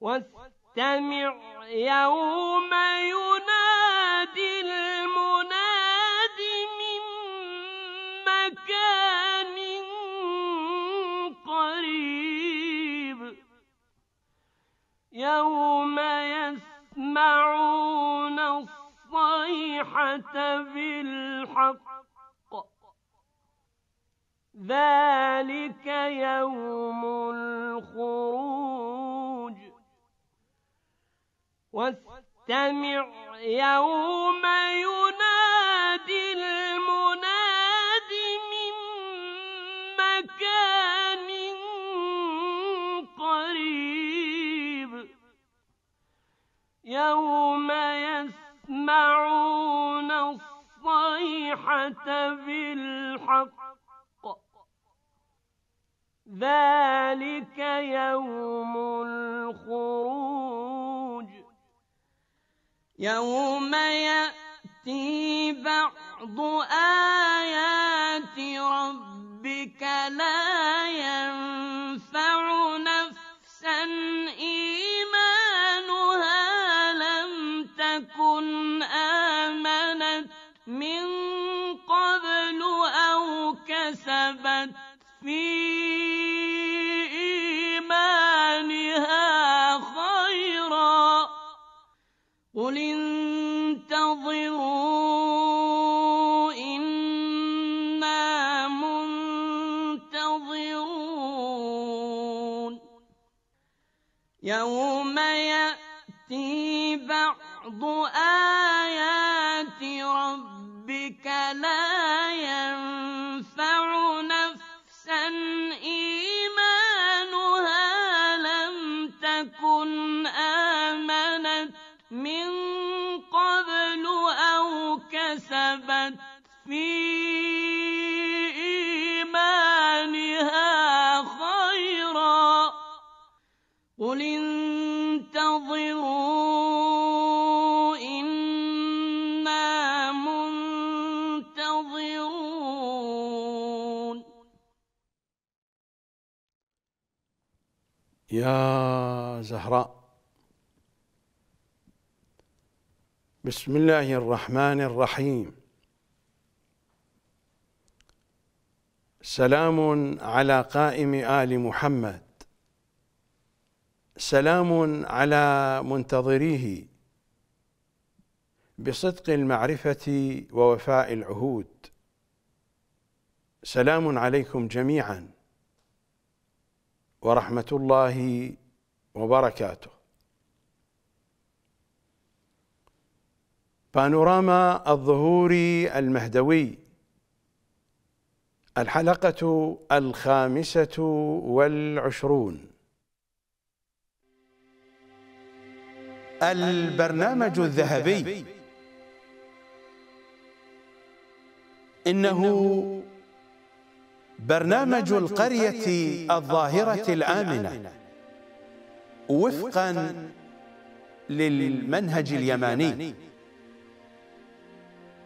واستمع يوم ينادي المناد من مكان قريب يوم يسمعون الصيحة بالحق ذلك يوم الخروج واستمع يوم ينادي المناد من مكان قريب يوم يسمعون الصيحة بالحق ذلك يوم الخروج يوم يأتي بعض آيات ربك لا ينفع نفسا إيمانها لم تكن آمنت من قبل أو كسبت ¡Oh, بسم الله الرحمن الرحيم سلام على قائم ال محمد سلام على منتظريه بصدق المعرفه ووفاء العهود سلام عليكم جميعا ورحمه الله وبركاته بانوراما الظهوري المهدوي الحلقة الخامسة والعشرون البرنامج الذهبي إنه برنامج القرية الظاهرة الآمنة وفقا للمنهج اليماني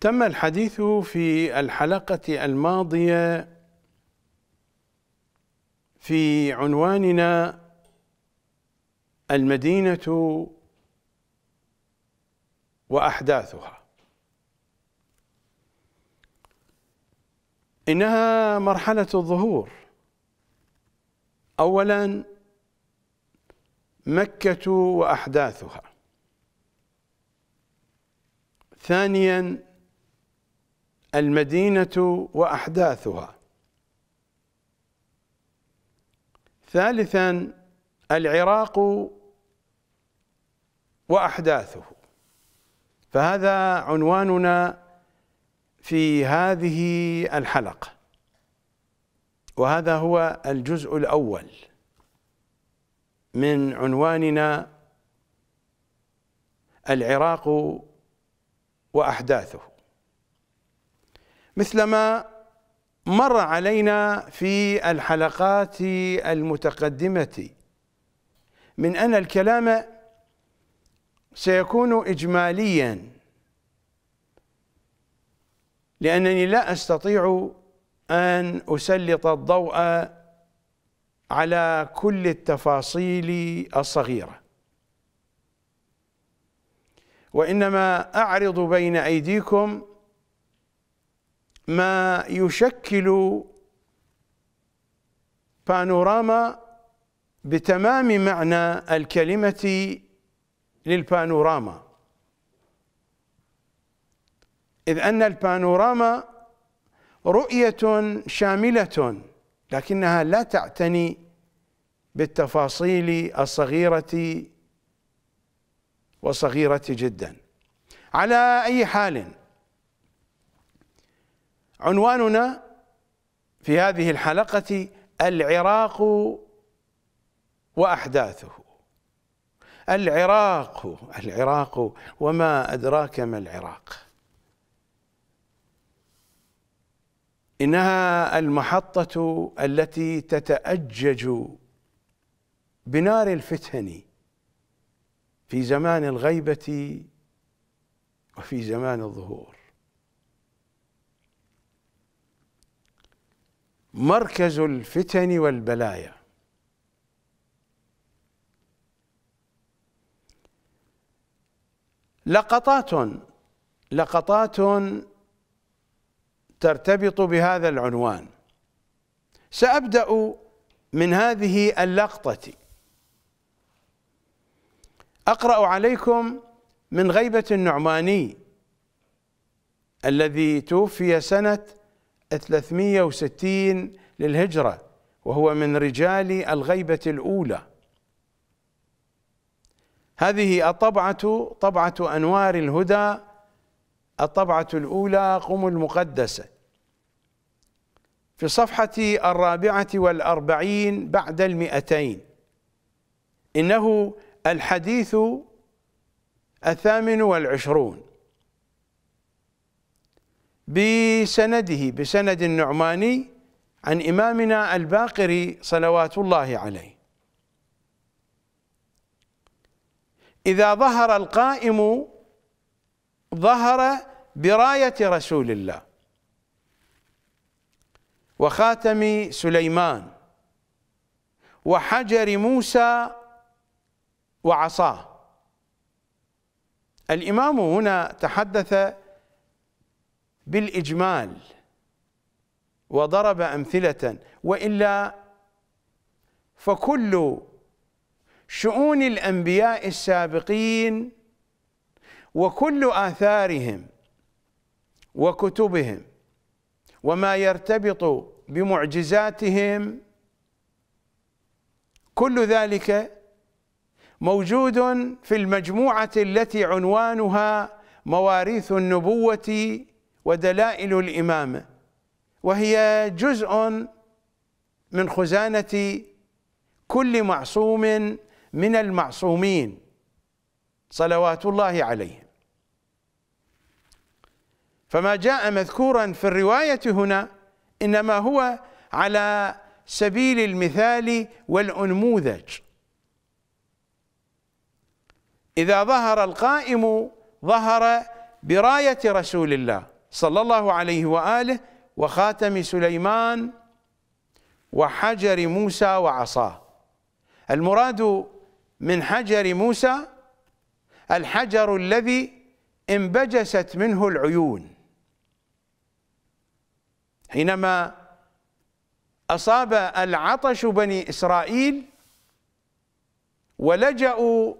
تم الحديث في الحلقة الماضية في عنواننا المدينة وأحداثها إنها مرحلة الظهور أولا مكة وأحداثها ثانيا المدينة وأحداثها ثالثا العراق وأحداثه فهذا عنواننا في هذه الحلقة وهذا هو الجزء الأول من عنواننا العراق وأحداثه مثلما مر علينا في الحلقات المتقدمة من أن الكلام سيكون إجماليا لأنني لا أستطيع أن أسلط الضوء على كل التفاصيل الصغيرة وإنما أعرض بين أيديكم ما يشكل بانوراما بتمام معنى الكلمة للبانوراما إذ أن البانوراما رؤية شاملة لكنها لا تعتني بالتفاصيل الصغيرة وصغيرة جدا على أي حال عنواننا في هذه الحلقة العراق وأحداثه العراق العراق وما أدراك ما العراق إنها المحطة التي تتأجج بنار الفتن في زمان الغيبة وفي زمان الظهور مركز الفتن والبلايا لقطات لقطات ترتبط بهذا العنوان سأبدأ من هذه اللقطة أقرأ عليكم من غيبة النعماني الذي توفي سنة 360 للهجرة وهو من رجال الغيبة الأولى هذه الطبعة طبعة أنوار الهدى الطبعة الأولى قم المقدسة في صفحة الرابعة والأربعين بعد المئتين إنه الحديث الثامن والعشرون بسنده بسند النعماني عن إمامنا الباقري صلوات الله عليه إذا ظهر القائم ظهر براية رسول الله وخاتم سليمان وحجر موسى وعصاه الإمام هنا تحدث بالإجمال وضرب أمثلة وإلا فكل شؤون الأنبياء السابقين وكل آثارهم وكتبهم وما يرتبط بمعجزاتهم كل ذلك موجود في المجموعة التي عنوانها مواريث النبوة ودلائل الإمامة وهي جزء من خزانة كل معصوم من المعصومين صلوات الله عليهم فما جاء مذكورا في الرواية هنا إنما هو على سبيل المثال والأنموذج إذا ظهر القائم ظهر براية رسول الله صلى الله عليه وآله وخاتم سليمان وحجر موسى وعصاه المراد من حجر موسى الحجر الذي انبجست منه العيون حينما أصاب العطش بني إسرائيل ولجأوا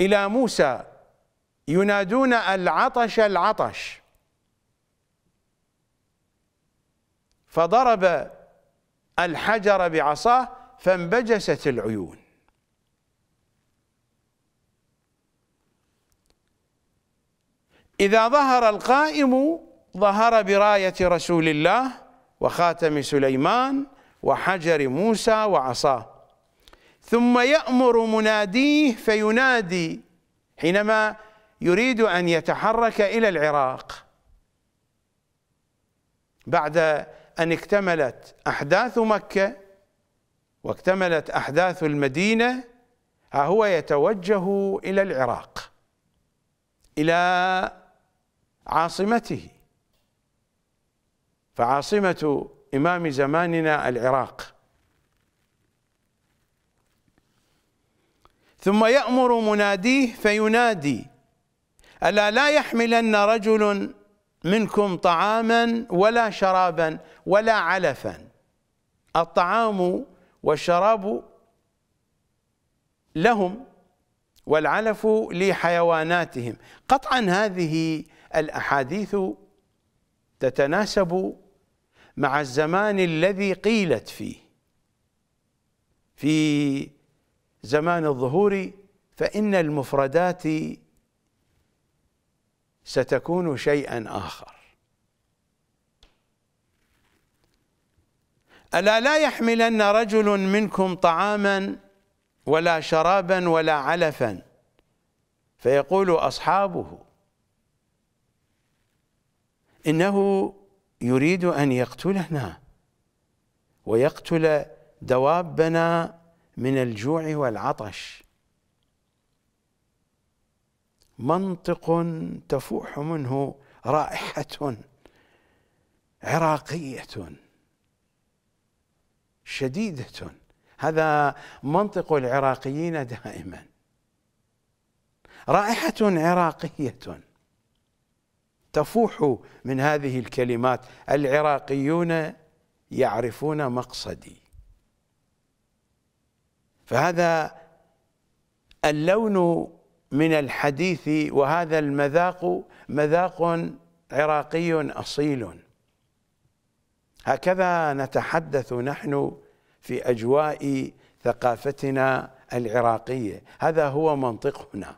إلى موسى ينادون العطش العطش فضرب الحجر بعصاه فانبجست العيون إذا ظهر القائم ظهر براية رسول الله وخاتم سليمان وحجر موسى وعصاه ثم يأمر مناديه فينادي حينما يريد أن يتحرك إلى العراق بعد أن اكتملت أحداث مكة واكتملت أحداث المدينة ها هو يتوجه إلى العراق إلى عاصمته فعاصمة إمام زماننا العراق ثم يأمر مناديه فينادي ألا لا يحملن رجل منكم طعاما ولا شرابا ولا علفا الطعام والشراب لهم والعلف لحيواناتهم قطعا هذه الأحاديث تتناسب مع الزمان الذي قيلت فيه في زمان الظهور فإن المفردات ستكون شيئا آخر ألا لا يحملن رجل منكم طعاما ولا شرابا ولا علفا فيقول أصحابه إنه يريد أن يقتلنا ويقتل دوابنا من الجوع والعطش منطق تفوح منه رائحة عراقية شديدة هذا منطق العراقيين دائما رائحة عراقية تفوح من هذه الكلمات العراقيون يعرفون مقصدي فهذا اللون من الحديث وهذا المذاق مذاق عراقي أصيل هكذا نتحدث نحن في أجواء ثقافتنا العراقية هذا هو منطقنا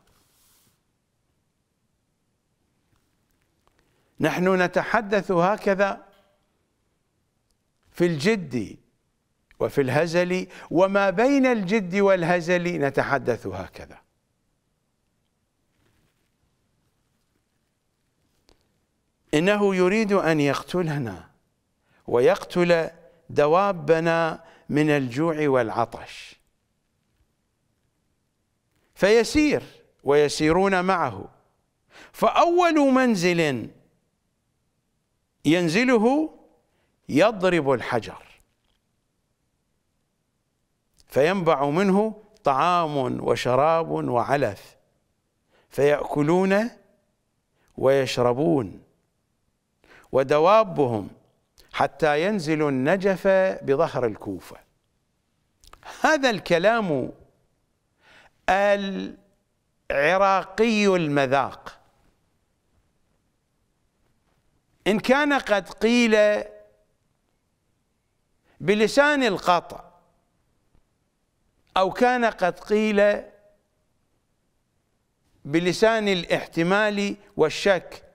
نحن نتحدث هكذا في الجد وفي الهزل وما بين الجد والهزل نتحدث هكذا إنه يريد أن يقتلنا ويقتل دوابنا من الجوع والعطش فيسير ويسيرون معه فأول منزل ينزله يضرب الحجر فينبع منه طعام وشراب وعلف فيأكلون ويشربون ودوابهم حتى ينزلوا النجف بظهر الكوفة هذا الكلام العراقي المذاق إن كان قد قيل بلسان القطع أو كان قد قيل بلسان الاحتمال والشك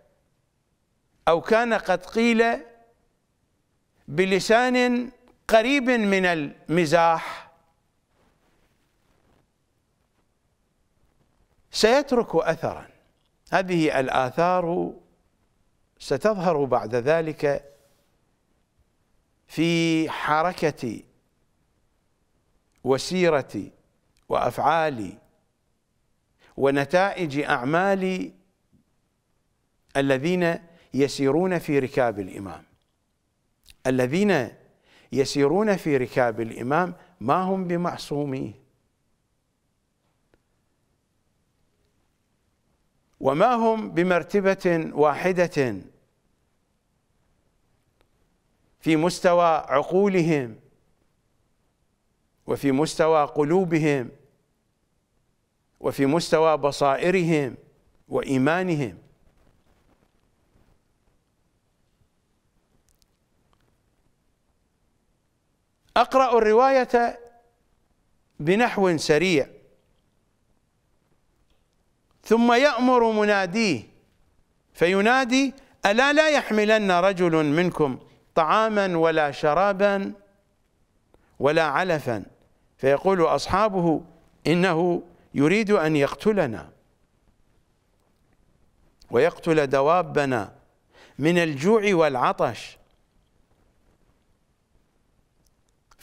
أو كان قد قيل بلسان قريب من المزاح سيترك أثرا هذه الآثار ستظهر بعد ذلك في حركة وسيرة وأفعال ونتائج أعمال الذين يسيرون في ركاب الإمام الذين يسيرون في ركاب الإمام ما هم بمعصومين وما هم بمرتبة واحدة في مستوى عقولهم وفي مستوى قلوبهم وفي مستوى بصائرهم وإيمانهم أقرأ الرواية بنحو سريع ثم يأمر مناديه فينادي ألا لا يحملن رجل منكم طعاما ولا شرابا ولا علفا فيقول أصحابه إنه يريد أن يقتلنا ويقتل دوابنا من الجوع والعطش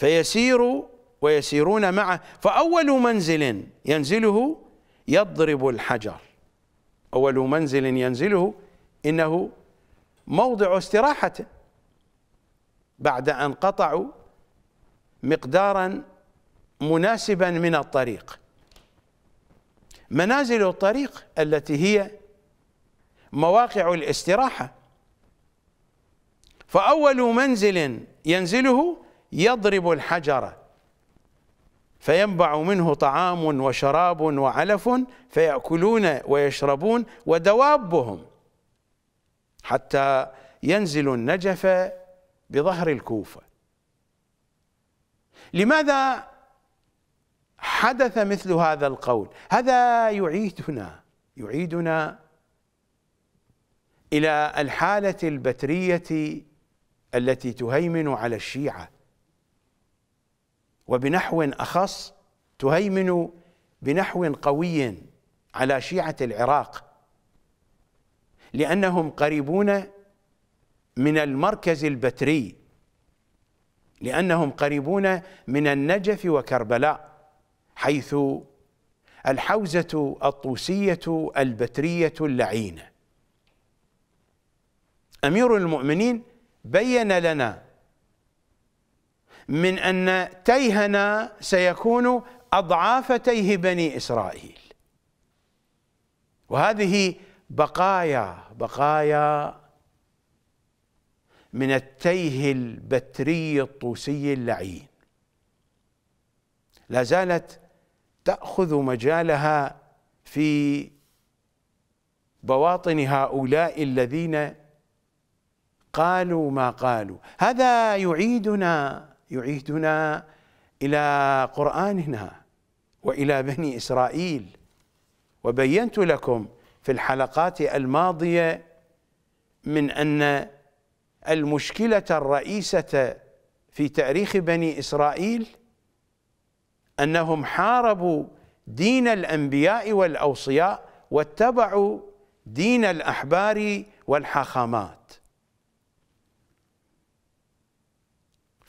فيسير ويسيرون معه فأول منزل ينزله يضرب الحجر أول منزل ينزله إنه موضع استراحة بعد أن قطعوا مقدارا مناسبا من الطريق منازل الطريق التي هي مواقع الاستراحة فأول منزل ينزله يضرب الحجر فينبع منه طعام وشراب وعلف فيأكلون ويشربون ودوابهم حتى ينزل النجف بظهر الكوفة لماذا حدث مثل هذا القول هذا يعيدنا يعيدنا إلى الحالة البترية التي تهيمن على الشيعة وبنحو اخص تهيمن بنحو قوي على شيعه العراق لانهم قريبون من المركز البتري لانهم قريبون من النجف وكربلاء حيث الحوزه الطوسيه البتريه اللعينه امير المؤمنين بين لنا من أن تيهنا سيكون أضعاف تيه بني إسرائيل وهذه بقايا بقايا من التيه البتري الطوسي اللعين لا زالت تأخذ مجالها في بواطن هؤلاء الذين قالوا ما قالوا هذا يعيدنا يعيدنا الى قراننا والى بني اسرائيل وبينت لكم في الحلقات الماضيه من ان المشكله الرئيسه في تاريخ بني اسرائيل انهم حاربوا دين الانبياء والاوصياء واتبعوا دين الاحبار والحاخامات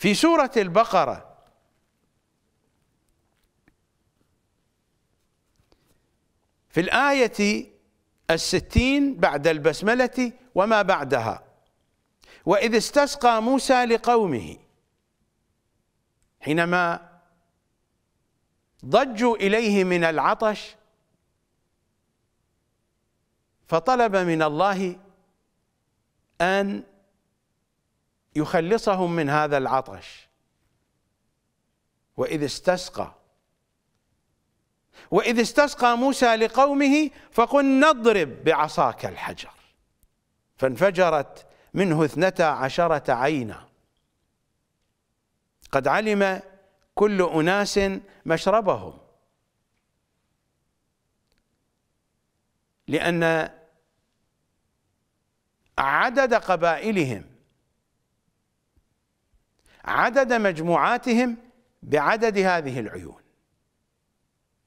في سورة البقرة في الآية الستين بعد البسملة وما بعدها وإذ استسقى موسى لقومه حينما ضجوا إليه من العطش فطلب من الله أن يخلصهم من هذا العطش وإذ استسقى وإذ استسقى موسى لقومه فقل نضرب بعصاك الحجر فانفجرت منه اثنتا عشرة عينا قد علم كل أناس مشربهم لأن عدد قبائلهم عدد مجموعاتهم بعدد هذه العيون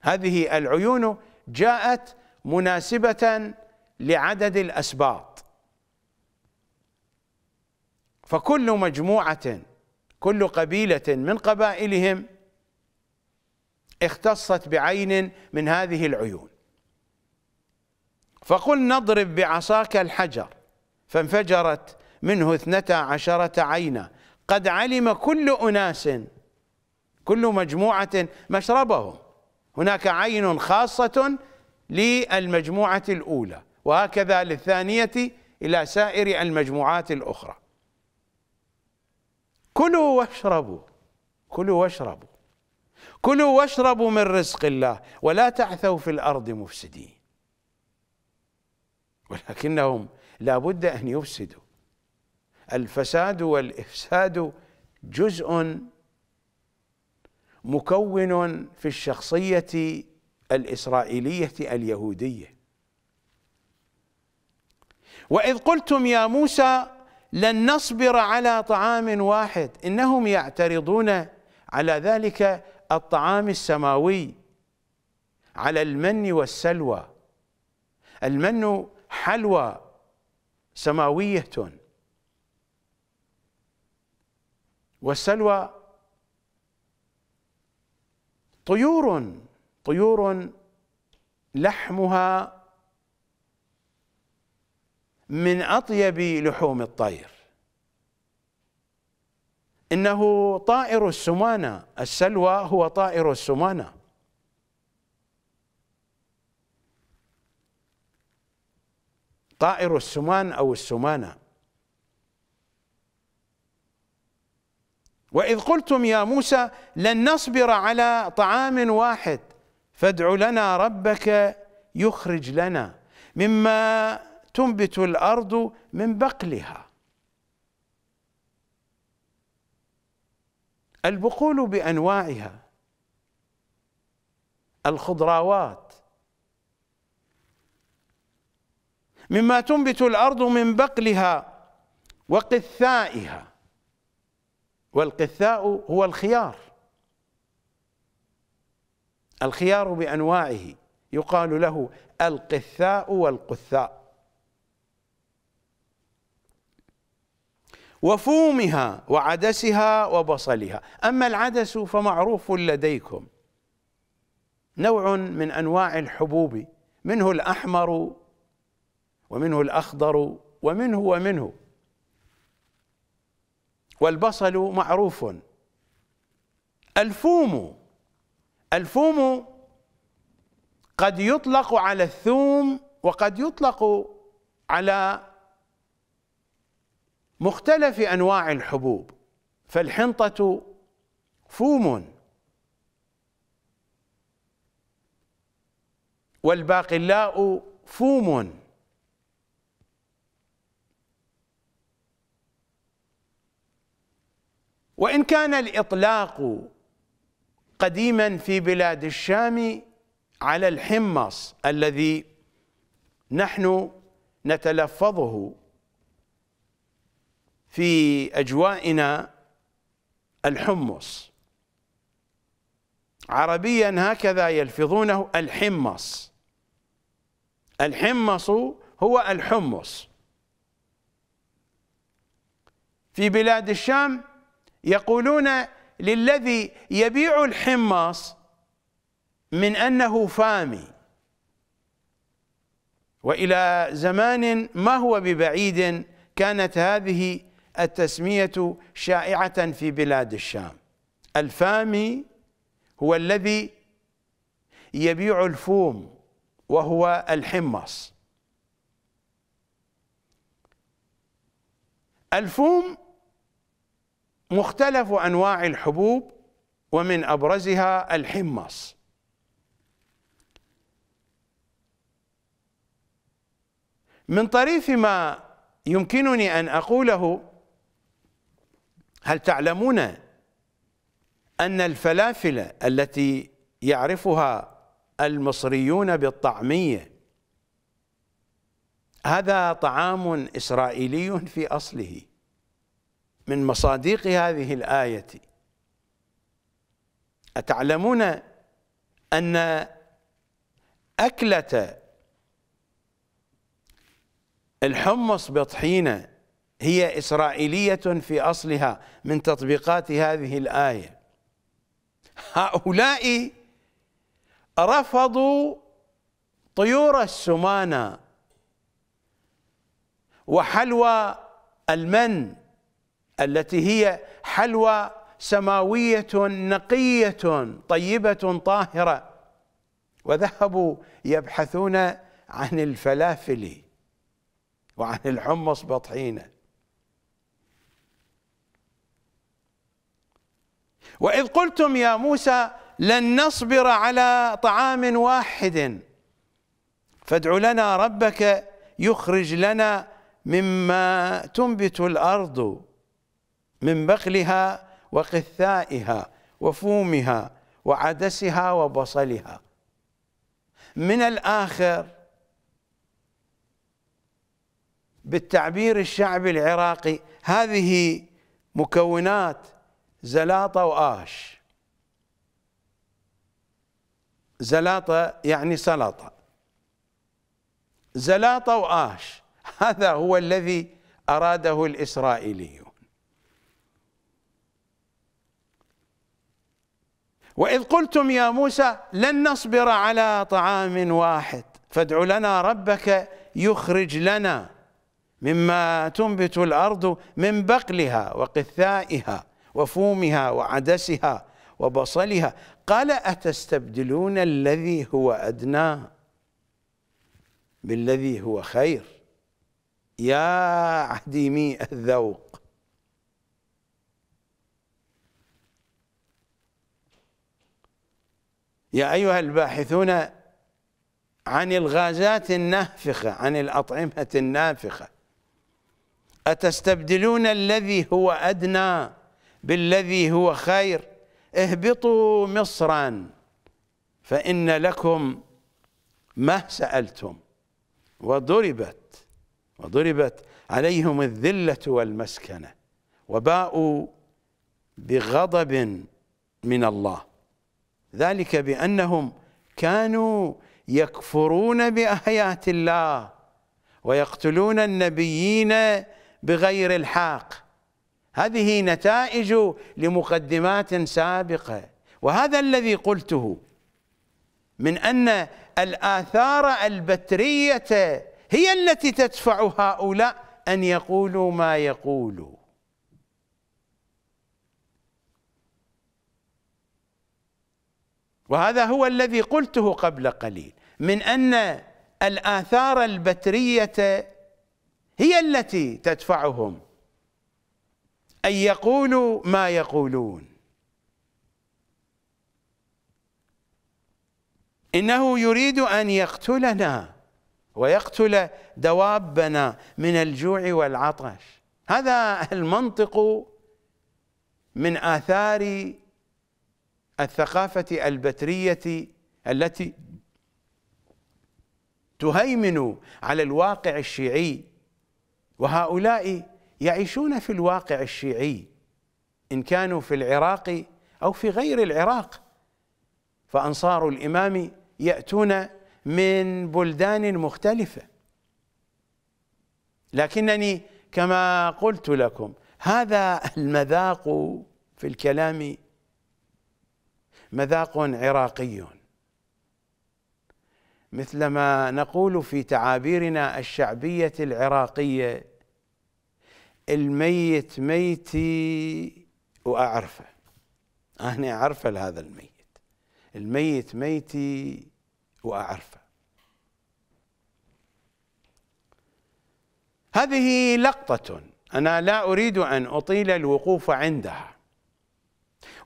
هذه العيون جاءت مناسبة لعدد الأسباط فكل مجموعة كل قبيلة من قبائلهم اختصت بعين من هذه العيون فقل نضرب بعصاك الحجر فانفجرت منه اثنتا عشرة عينا قد علم كل أناس كل مجموعة مشربهم هناك عين خاصة للمجموعة الأولى وهكذا للثانية إلى سائر المجموعات الأخرى كلوا واشربوا كلوا واشربوا كلوا واشربوا من رزق الله ولا تعثوا في الأرض مفسدين ولكنهم لابد أن يفسدوا الفساد والافساد جزء مكون في الشخصيه الاسرائيليه اليهوديه واذ قلتم يا موسى لن نصبر على طعام واحد انهم يعترضون على ذلك الطعام السماوي على المن والسلوى المن حلوى سماويه والسلوى طيور طيور لحمها من اطيب لحوم الطير انه طائر السمانه السلوى هو طائر السمانه طائر السمان او السمانه وإذ قلتم يا موسى لن نصبر على طعام واحد فادع لنا ربك يخرج لنا مما تنبت الأرض من بقلها البقول بأنواعها الخضراوات مما تنبت الأرض من بقلها وقثائها والقثاء هو الخيار الخيار بانواعه يقال له القثاء والقثاء وفومها وعدسها وبصلها اما العدس فمعروف لديكم نوع من انواع الحبوب منه الاحمر ومنه الاخضر ومنه ومنه والبصل معروف الفوم الفوم قد يطلق على الثوم وقد يطلق على مختلف انواع الحبوب فالحنطه فوم والباقلاء فوم وإن كان الإطلاق قديما في بلاد الشام على الحمص الذي نحن نتلفظه في أجوائنا الحمص عربيا هكذا يلفظونه الحمص الحمص هو الحمص في بلاد الشام يقولون للذي يبيع الحمص من أنه فامي وإلى زمان ما هو ببعيد كانت هذه التسمية شائعة في بلاد الشام الفامي هو الذي يبيع الفوم وهو الحمص الفوم مختلف انواع الحبوب ومن ابرزها الحمص من طريف ما يمكنني ان اقوله هل تعلمون ان الفلافل التي يعرفها المصريون بالطعميه هذا طعام اسرائيلي في اصله من مصادق هذه الآية أتعلمون أن أكلة الحمص بطحينة هي إسرائيلية في أصلها من تطبيقات هذه الآية هؤلاء رفضوا طيور السمانة وحلوى المن التي هي حلوى سماوية نقية طيبة طاهرة وذهبوا يبحثون عن الفلافل وعن الحمص بطحينه وإذ قلتم يا موسى لن نصبر على طعام واحد فادع لنا ربك يخرج لنا مما تنبت الأرض من بقلها وقثائها وفومها وعدسها وبصلها من الآخر بالتعبير الشعبي العراقي هذه مكونات زلاطة وآش زلاطة يعني سلطة زلاطة وآش هذا هو الذي أراده الإسرائيليون وإذ قلتم يا موسى لن نصبر على طعام واحد فادع لنا ربك يخرج لنا مما تنبت الأرض من بقلها وقثائها وفومها وعدسها وبصلها قال أتستبدلون الذي هو أدنى بالذي هو خير يا عديمي الذوق يا أيها الباحثون عن الغازات النافخة عن الأطعمة النافخة أتستبدلون الذي هو أدنى بالذي هو خير اهبطوا مصرا فإن لكم ما سألتم وضربت وضربت عليهم الذلة والمسكنة وباءوا بغضب من الله ذلك بأنهم كانوا يكفرون بآيات الله ويقتلون النبيين بغير الحق هذه نتائج لمقدمات سابقة وهذا الذي قلته من أن الآثار البترية هي التي تدفع هؤلاء أن يقولوا ما يقولوا وهذا هو الذي قلته قبل قليل من أن الآثار البترية هي التي تدفعهم أن يقولوا ما يقولون إنه يريد أن يقتلنا ويقتل دوابنا من الجوع والعطش هذا المنطق من آثار الثقافة البترية التي تهيمن على الواقع الشيعي وهؤلاء يعيشون في الواقع الشيعي إن كانوا في العراق أو في غير العراق فأنصار الإمام يأتون من بلدان مختلفة لكنني كما قلت لكم هذا المذاق في الكلام مذاق عراقي مثلما نقول في تعابيرنا الشعبيه العراقيه الميت ميتي واعرفه انا اعرف هذا الميت الميت ميتي واعرفه هذه لقطه انا لا اريد ان اطيل الوقوف عندها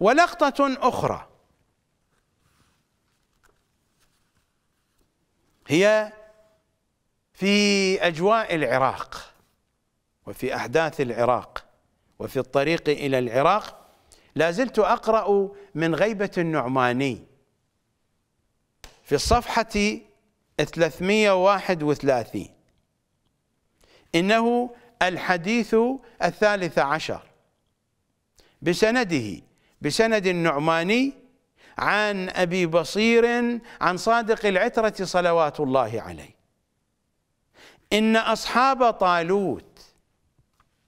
ولقطه اخرى هي في اجواء العراق وفي احداث العراق وفي الطريق الى العراق لا زلت اقرا من غيبه النعماني في الصفحه 331 انه الحديث الثالث عشر بسنده بسند النعماني عن أبي بصير عن صادق العترة صلوات الله عليه إن أصحاب طالوت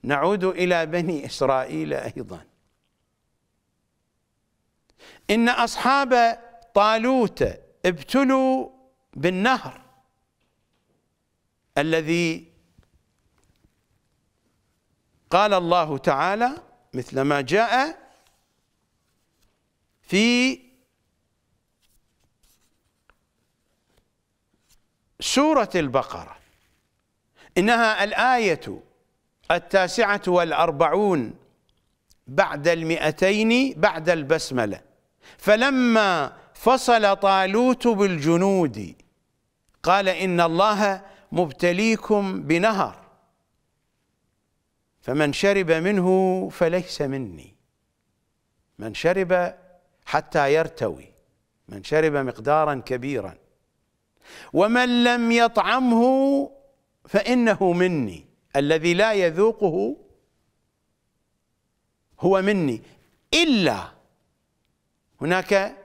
نعود إلى بني إسرائيل أيضا إن أصحاب طالوت ابتلوا بالنهر الذي قال الله تعالى مثل ما جاء في سورة البقرة إنها الآية التاسعة والأربعون بعد المئتين بعد البسملة فلما فصل طالوت بالجنود قال إن الله مبتليكم بنهر فمن شرب منه فليس مني من شرب حتى يرتوي من شرب مقدارا كبيرا ومن لم يطعمه فإنه مني الذي لا يذوقه هو مني إلا هناك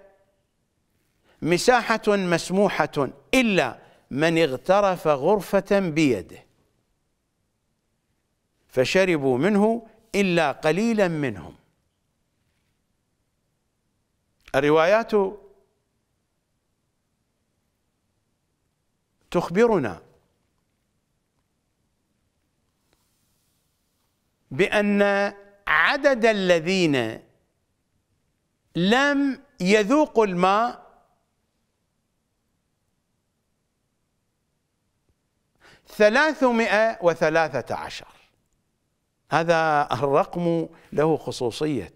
مساحة مسموحة إلا من اغترف غرفة بيده فشربوا منه إلا قليلا منهم الروايات تخبرنا بأن عدد الذين لم يذوقوا الماء ثلاثمائة وثلاثة عشر هذا الرقم له خصوصية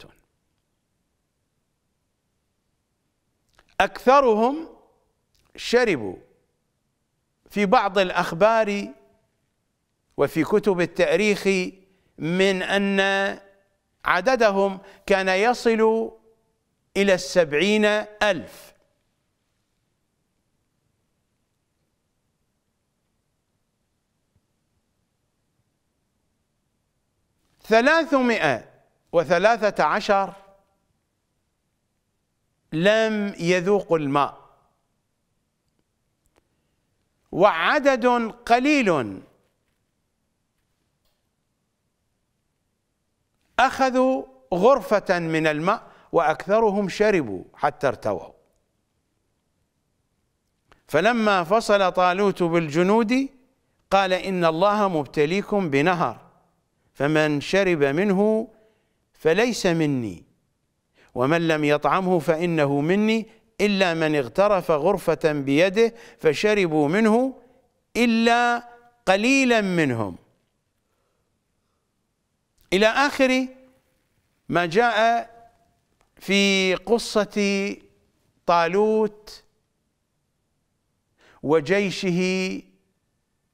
أكثرهم شربوا في بعض الأخبار وفي كتب التاريخ من أن عددهم كان يصل إلى السبعين ألف ثلاثمائة وثلاثة عشر لم يذوقوا الماء وعدد قليل أخذوا غرفة من الماء وأكثرهم شربوا حتى ارتووا فلما فصل طالوت بالجنود قال إن الله مبتليكم بنهر فمن شرب منه فليس مني ومن لم يطعمه فإنه مني إلا من اغترف غرفة بيده فشربوا منه إلا قليلا منهم إلى آخر ما جاء في قصة طالوت وجيشه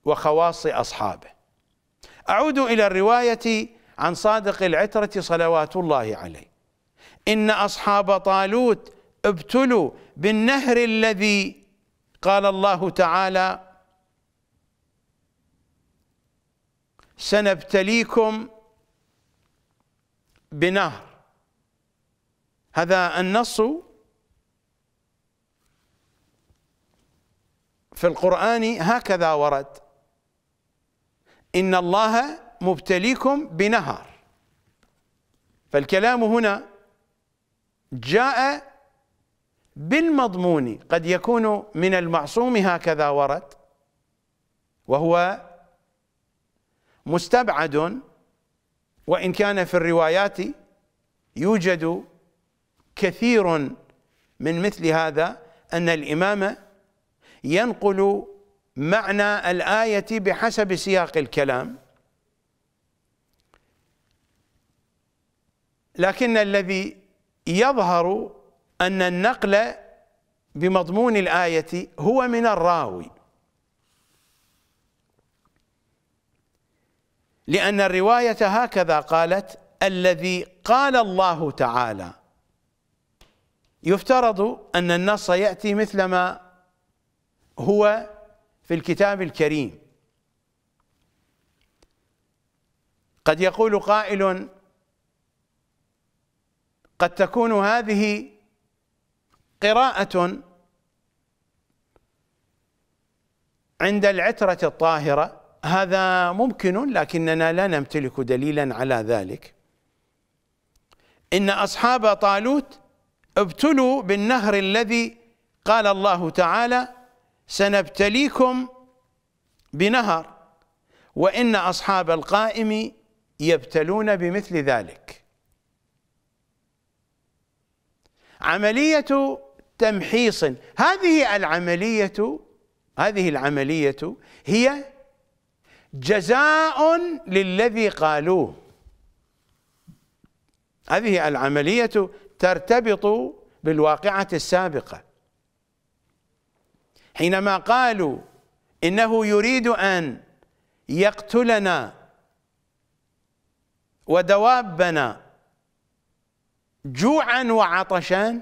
وخواص أصحابه أعود إلى الرواية عن صادق العترة صلوات الله عليه إن أصحاب طالوت ابتلوا بالنهر الذي قال الله تعالى سنبتليكم بنهر هذا النص في القرآن هكذا ورد إن الله مبتليكم بنهر فالكلام هنا جاء بالمضمون قد يكون من المعصوم هكذا ورد وهو مستبعد وإن كان في الروايات يوجد كثير من مثل هذا أن الإمام ينقل معنى الآية بحسب سياق الكلام لكن الذي يظهر أن النقل بمضمون الآية هو من الراوي لأن الرواية هكذا قالت الذي قال الله تعالى يفترض أن النص يأتي مثل ما هو في الكتاب الكريم قد يقول قائل قد تكون هذه قراءة عند العترة الطاهرة هذا ممكن لكننا لا نمتلك دليلا على ذلك إن أصحاب طالوت ابتلوا بالنهر الذي قال الله تعالى سنبتليكم بنهر وإن أصحاب القائم يبتلون بمثل ذلك عملية تمحيص هذه العملية هذه العملية هي جزاء للذي قالوه هذه العملية ترتبط بالواقعة السابقة حينما قالوا إنه يريد أن يقتلنا ودوابنا جوعا وعطشا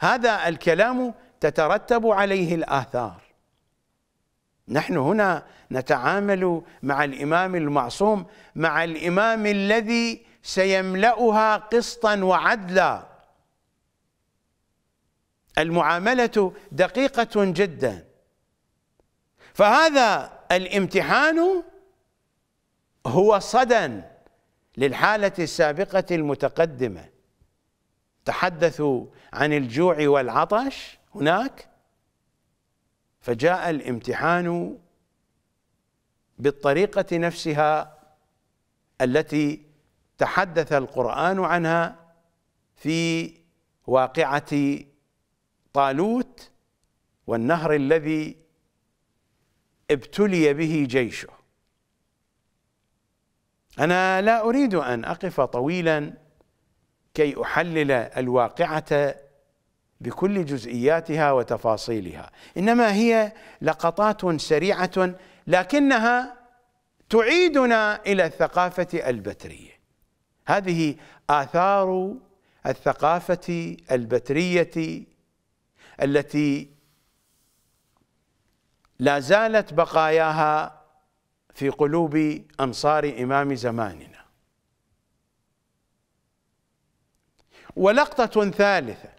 هذا الكلام تترتب عليه الآثار نحن هنا نتعامل مع الإمام المعصوم مع الإمام الذي سيملأها قسطا وعدلا المعاملة دقيقة جدا فهذا الامتحان هو صدى للحالة السابقة المتقدمة تحدثوا عن الجوع والعطش هناك فجاء الامتحان بالطريقه نفسها التي تحدث القران عنها في واقعه طالوت والنهر الذي ابتلي به جيشه انا لا اريد ان اقف طويلا كي احلل الواقعه بكل جزئياتها وتفاصيلها انما هي لقطات سريعه لكنها تعيدنا الى الثقافه البتريه هذه اثار الثقافه البتريه التي لا زالت بقاياها في قلوب انصار امام زماننا ولقطه ثالثه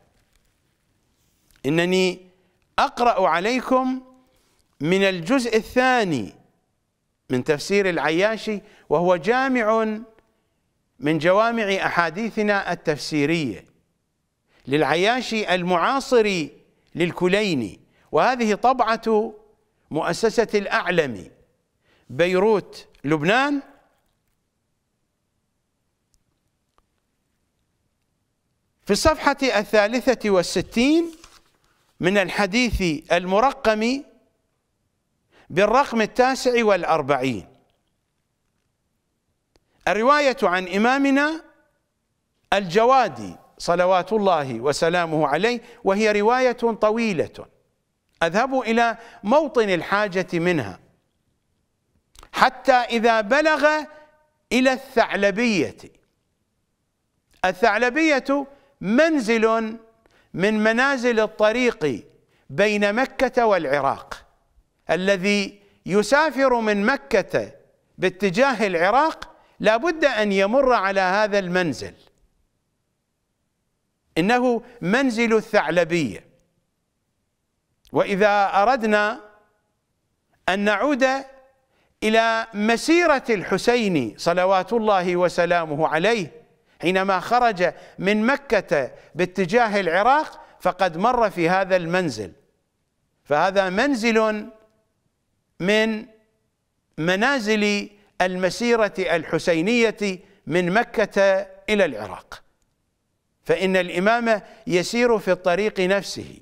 إنني أقرأ عليكم من الجزء الثاني من تفسير العياشي وهو جامع من جوامع أحاديثنا التفسيرية للعياشي المعاصر للكليني وهذه طبعة مؤسسة الاعلم بيروت لبنان في الصفحة الثالثة والستين من الحديث المرقم بالرقم التاسع والأربعين الرواية عن إمامنا الجوادي صلوات الله وسلامه عليه وهي رواية طويلة أذهب إلى موطن الحاجة منها حتى إذا بلغ إلى الثعلبية الثعلبية منزل من منازل الطريق بين مكة والعراق الذي يسافر من مكة باتجاه العراق لابد أن يمر على هذا المنزل إنه منزل الثعلبية وإذا أردنا أن نعود إلى مسيرة الحسين صلوات الله وسلامه عليه حينما خرج من مكة باتجاه العراق فقد مر في هذا المنزل فهذا منزل من منازل المسيرة الحسينية من مكة إلى العراق فإن الإمام يسير في الطريق نفسه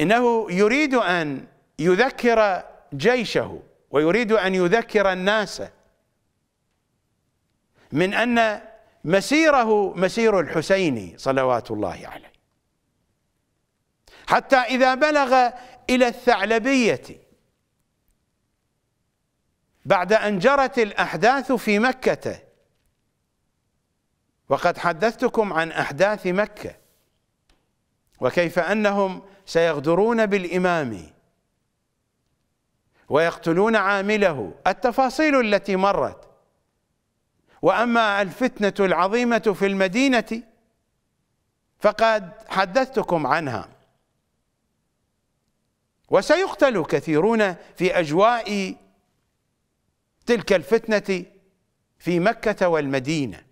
إنه يريد أن يذكر جيشه ويريد ان يذكر الناس من ان مسيره مسير الحسين صلوات الله عليه حتى اذا بلغ الى الثعلبيه بعد ان جرت الاحداث في مكه وقد حدثتكم عن احداث مكه وكيف انهم سيغدرون بالامام ويقتلون عامله التفاصيل التي مرت واما الفتنه العظيمه في المدينه فقد حدثتكم عنها وسيقتل كثيرون في اجواء تلك الفتنه في مكه والمدينه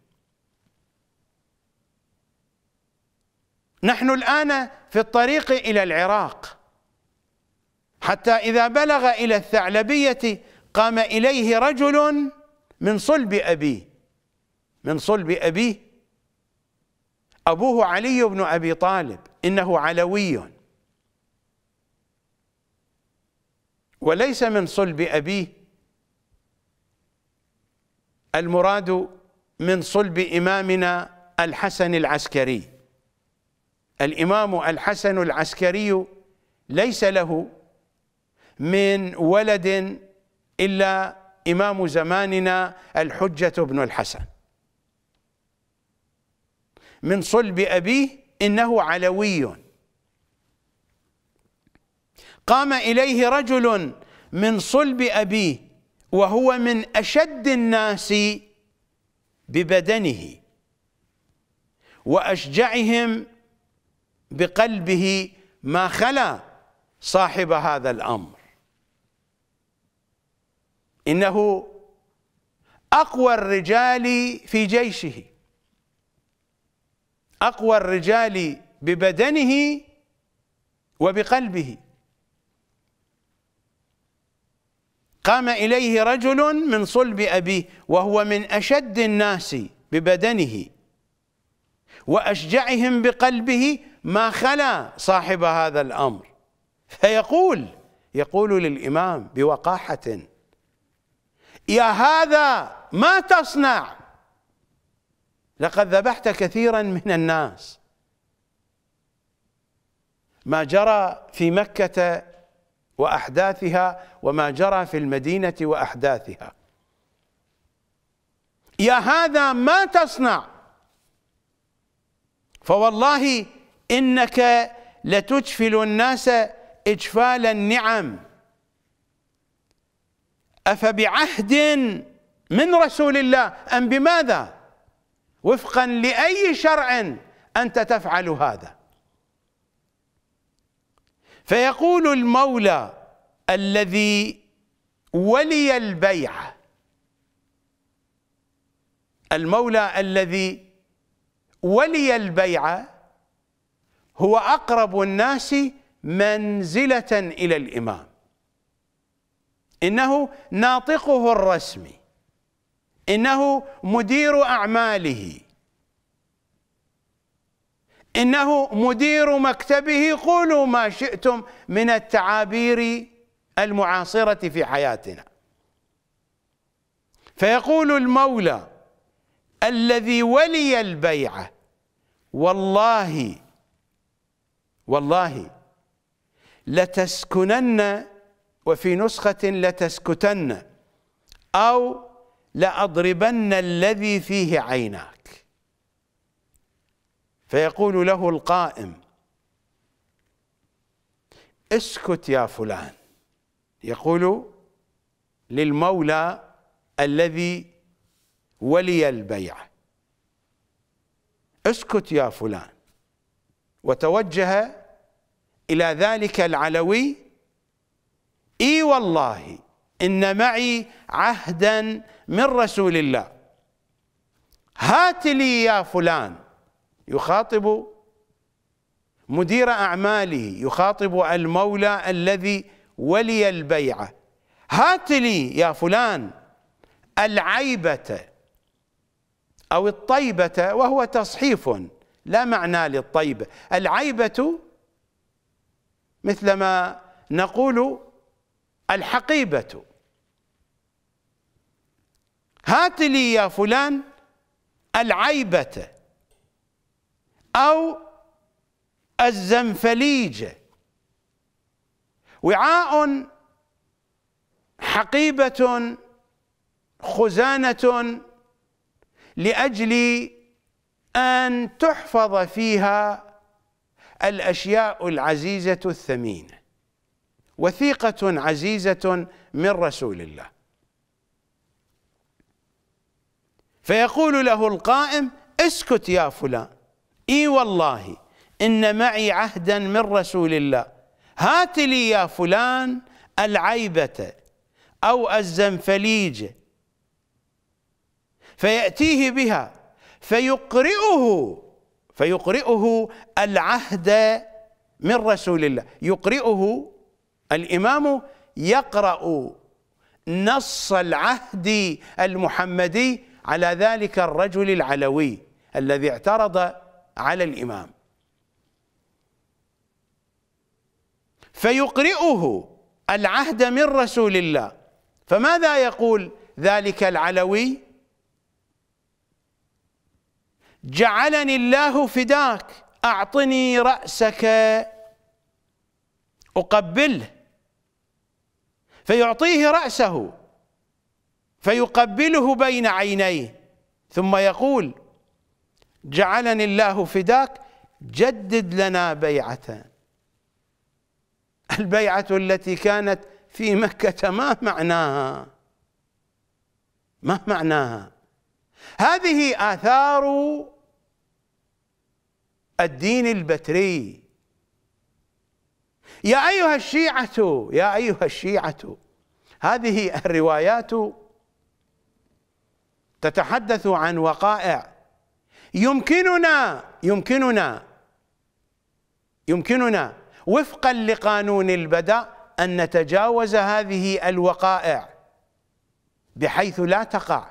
نحن الان في الطريق الى العراق حتى إذا بلغ إلى الثعلبية قام إليه رجل من صلب أبيه من صلب أبيه أبوه علي بن أبي طالب إنه علوي وليس من صلب أبيه المراد من صلب إمامنا الحسن العسكري الإمام الحسن العسكري ليس له من ولد إلا إمام زماننا الحجة بن الحسن من صلب أبيه إنه علوي قام إليه رجل من صلب أبيه وهو من أشد الناس ببدنه وأشجعهم بقلبه ما خلا صاحب هذا الأمر إنه أقوى الرجال في جيشه أقوى الرجال ببدنه وبقلبه قام إليه رجل من صلب أبيه وهو من أشد الناس ببدنه وأشجعهم بقلبه ما خلا صاحب هذا الأمر فيقول يقول للإمام بوقاحة يا هذا ما تصنع لقد ذبحت كثيرا من الناس ما جرى في مكة وأحداثها وما جرى في المدينة وأحداثها يا هذا ما تصنع فوالله إنك لتجفل الناس إجفال النعم أفبعهد من رسول الله أم بماذا وفقا لأي شرع أنت تفعل هذا فيقول المولى الذي ولي البيع المولى الذي ولي البيع هو أقرب الناس منزلة إلى الإمام إنه ناطقه الرسمي إنه مدير أعماله إنه مدير مكتبه قولوا ما شئتم من التعابير المعاصرة في حياتنا فيقول المولى الذي ولي البيعة والله والله لتسكنن وفي نسخة لتسكتن أو لأضربن الذي فيه عيناك فيقول له القائم اسكت يا فلان يقول للمولى الذي ولي البيعة اسكت يا فلان وتوجه إلى ذلك العلوي اي والله ان معي عهدا من رسول الله هات لي يا فلان يخاطب مدير اعماله يخاطب المولى الذي ولي البيعه هات لي يا فلان العيبه او الطيبه وهو تصحيف لا معنى للطيبه العيبه مثلما نقول الحقيبة هات لي يا فلان العيبة أو الزنفليجة وعاء حقيبة خزانة لأجل أن تحفظ فيها الأشياء العزيزة الثمينة وثيقة عزيزة من رسول الله فيقول له القائم اسكت يا فلان اي والله ان معي عهدا من رسول الله هات لي يا فلان العيبة او الزنفليج فيأتيه بها فيقرئه فيقرئه العهد من رسول الله يقرئه الامام يقرا نص العهد المحمدي على ذلك الرجل العلوي الذي اعترض على الامام فيقرئه العهد من رسول الله فماذا يقول ذلك العلوي جعلني الله فداك أعطني رأسك أقبله فيعطيه رأسه فيقبله بين عينيه ثم يقول جعلني الله فداك جدد لنا بيعة البيعة التي كانت في مكة ما معناها ما معناها هذه آثار الدين البتري يا أيها الشيعة يا أيها الشيعة هذه الروايات تتحدث عن وقائع يمكننا يمكننا يمكننا وفقا لقانون البدء أن نتجاوز هذه الوقائع بحيث لا تقع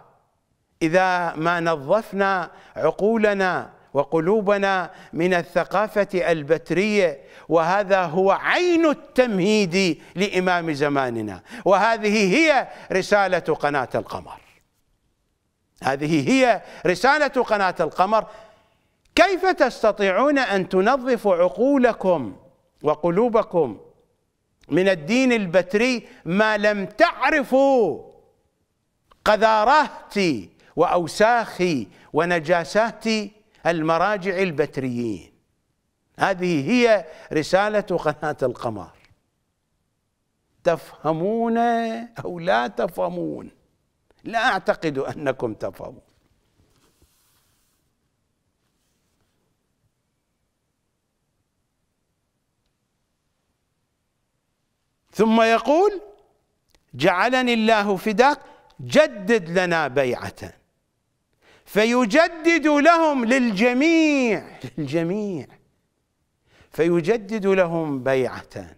إذا ما نظفنا عقولنا وقلوبنا من الثقافة البترية وهذا هو عين التمهيد لإمام زماننا وهذه هي رسالة قناة القمر هذه هي رسالة قناة القمر كيف تستطيعون أن تنظفوا عقولكم وقلوبكم من الدين البتري ما لم تعرفوا قذاراتي وأوساخي ونجاساتي المراجع البتريين هذه هي رسالة قناة القمر تفهمون أو لا تفهمون لا أعتقد أنكم تفهمون ثم يقول جعلني الله فداك جدد لنا بيعه فيجدد لهم للجميع للجميع فيجدد لهم بيعة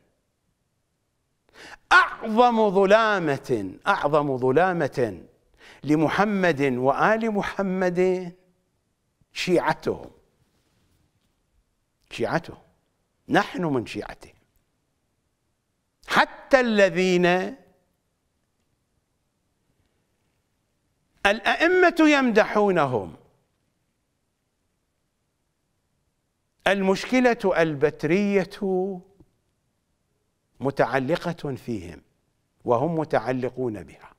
أعظم ظلامة أعظم ظلامة لمحمد وآل محمد شيعتهم شيعتهم نحن من شيعته حتى الذين الأئمة يمدحونهم المشكلة البترية متعلقة فيهم وهم متعلقون بها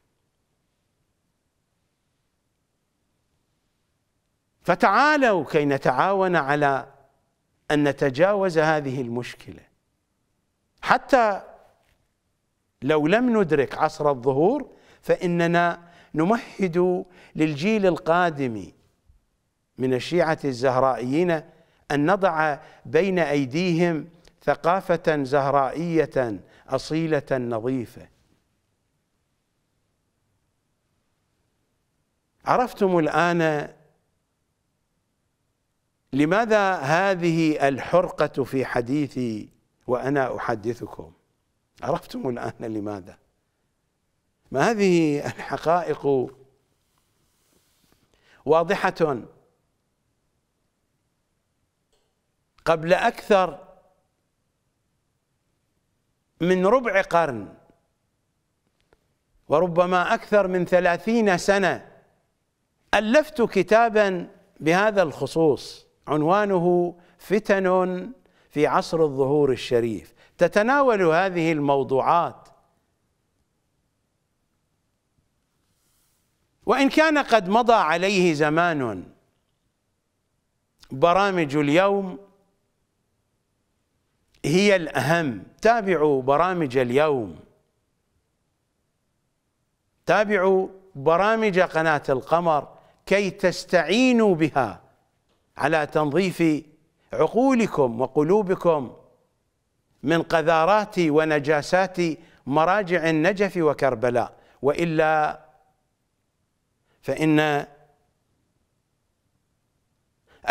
فتعالوا كي نتعاون على أن نتجاوز هذه المشكلة حتى لو لم ندرك عصر الظهور فإننا نمهد للجيل القادم من الشيعة الزهرائيين أن نضع بين أيديهم ثقافة زهرائية أصيلة نظيفة عرفتم الآن لماذا هذه الحرقة في حديثي وأنا أحدثكم عرفتم الآن لماذا هذه الحقائق واضحة قبل أكثر من ربع قرن وربما أكثر من ثلاثين سنة ألفت كتابا بهذا الخصوص عنوانه فتن في عصر الظهور الشريف تتناول هذه الموضوعات وإن كان قد مضى عليه زمان برامج اليوم هي الأهم تابعوا برامج اليوم تابعوا برامج قناة القمر كي تستعينوا بها على تنظيف عقولكم وقلوبكم من قذارات ونجاسات مراجع النجف وكربلاء وإلا فإن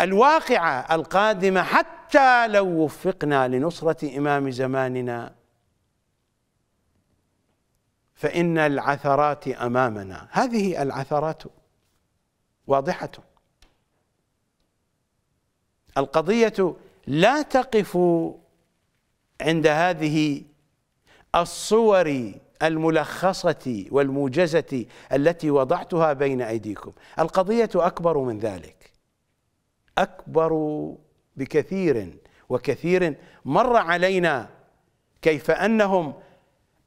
الواقعة القادمة حتى لو وفقنا لنصرة إمام زماننا فإن العثرات أمامنا هذه العثرات واضحة القضية لا تقف عند هذه الصور الملخصة والموجزة التي وضعتها بين أيديكم القضية أكبر من ذلك أكبر بكثير وكثير مر علينا كيف أنهم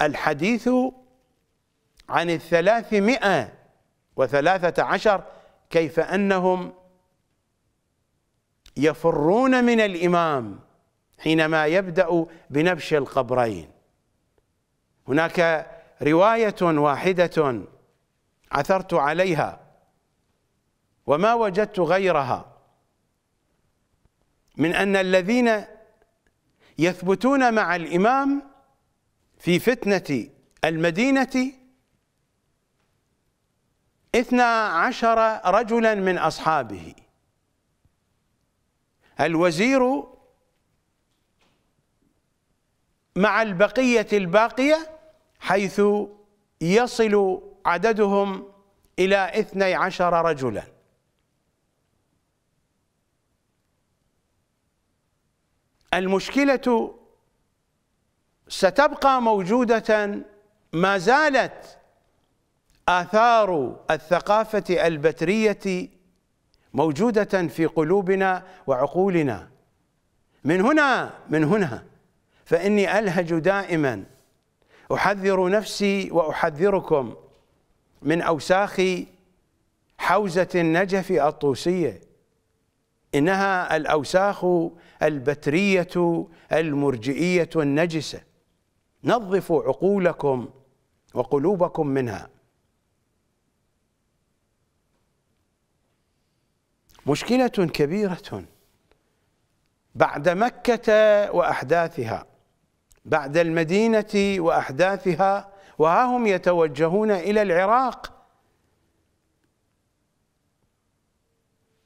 الحديث عن الثلاثمائة وثلاثة عشر كيف أنهم يفرون من الإمام حينما يبدأ بنبش القبرين هناك رواية واحدة عثرت عليها وما وجدت غيرها من أن الذين يثبتون مع الإمام في فتنة المدينة اثنا عشر رجلا من أصحابه الوزير مع البقية الباقية حيث يصل عددهم إلى اثني عشر رجلا المشكلة ستبقى موجودة ما زالت آثار الثقافة البترية موجودة في قلوبنا وعقولنا من هنا من هنا فإني ألهج دائماً احذر نفسي واحذركم من اوساخ حوزه النجف الطوسيه انها الاوساخ البتريه المرجئيه النجسه نظفوا عقولكم وقلوبكم منها مشكله كبيره بعد مكه واحداثها بعد المدينة وأحداثها وها هم يتوجهون إلى العراق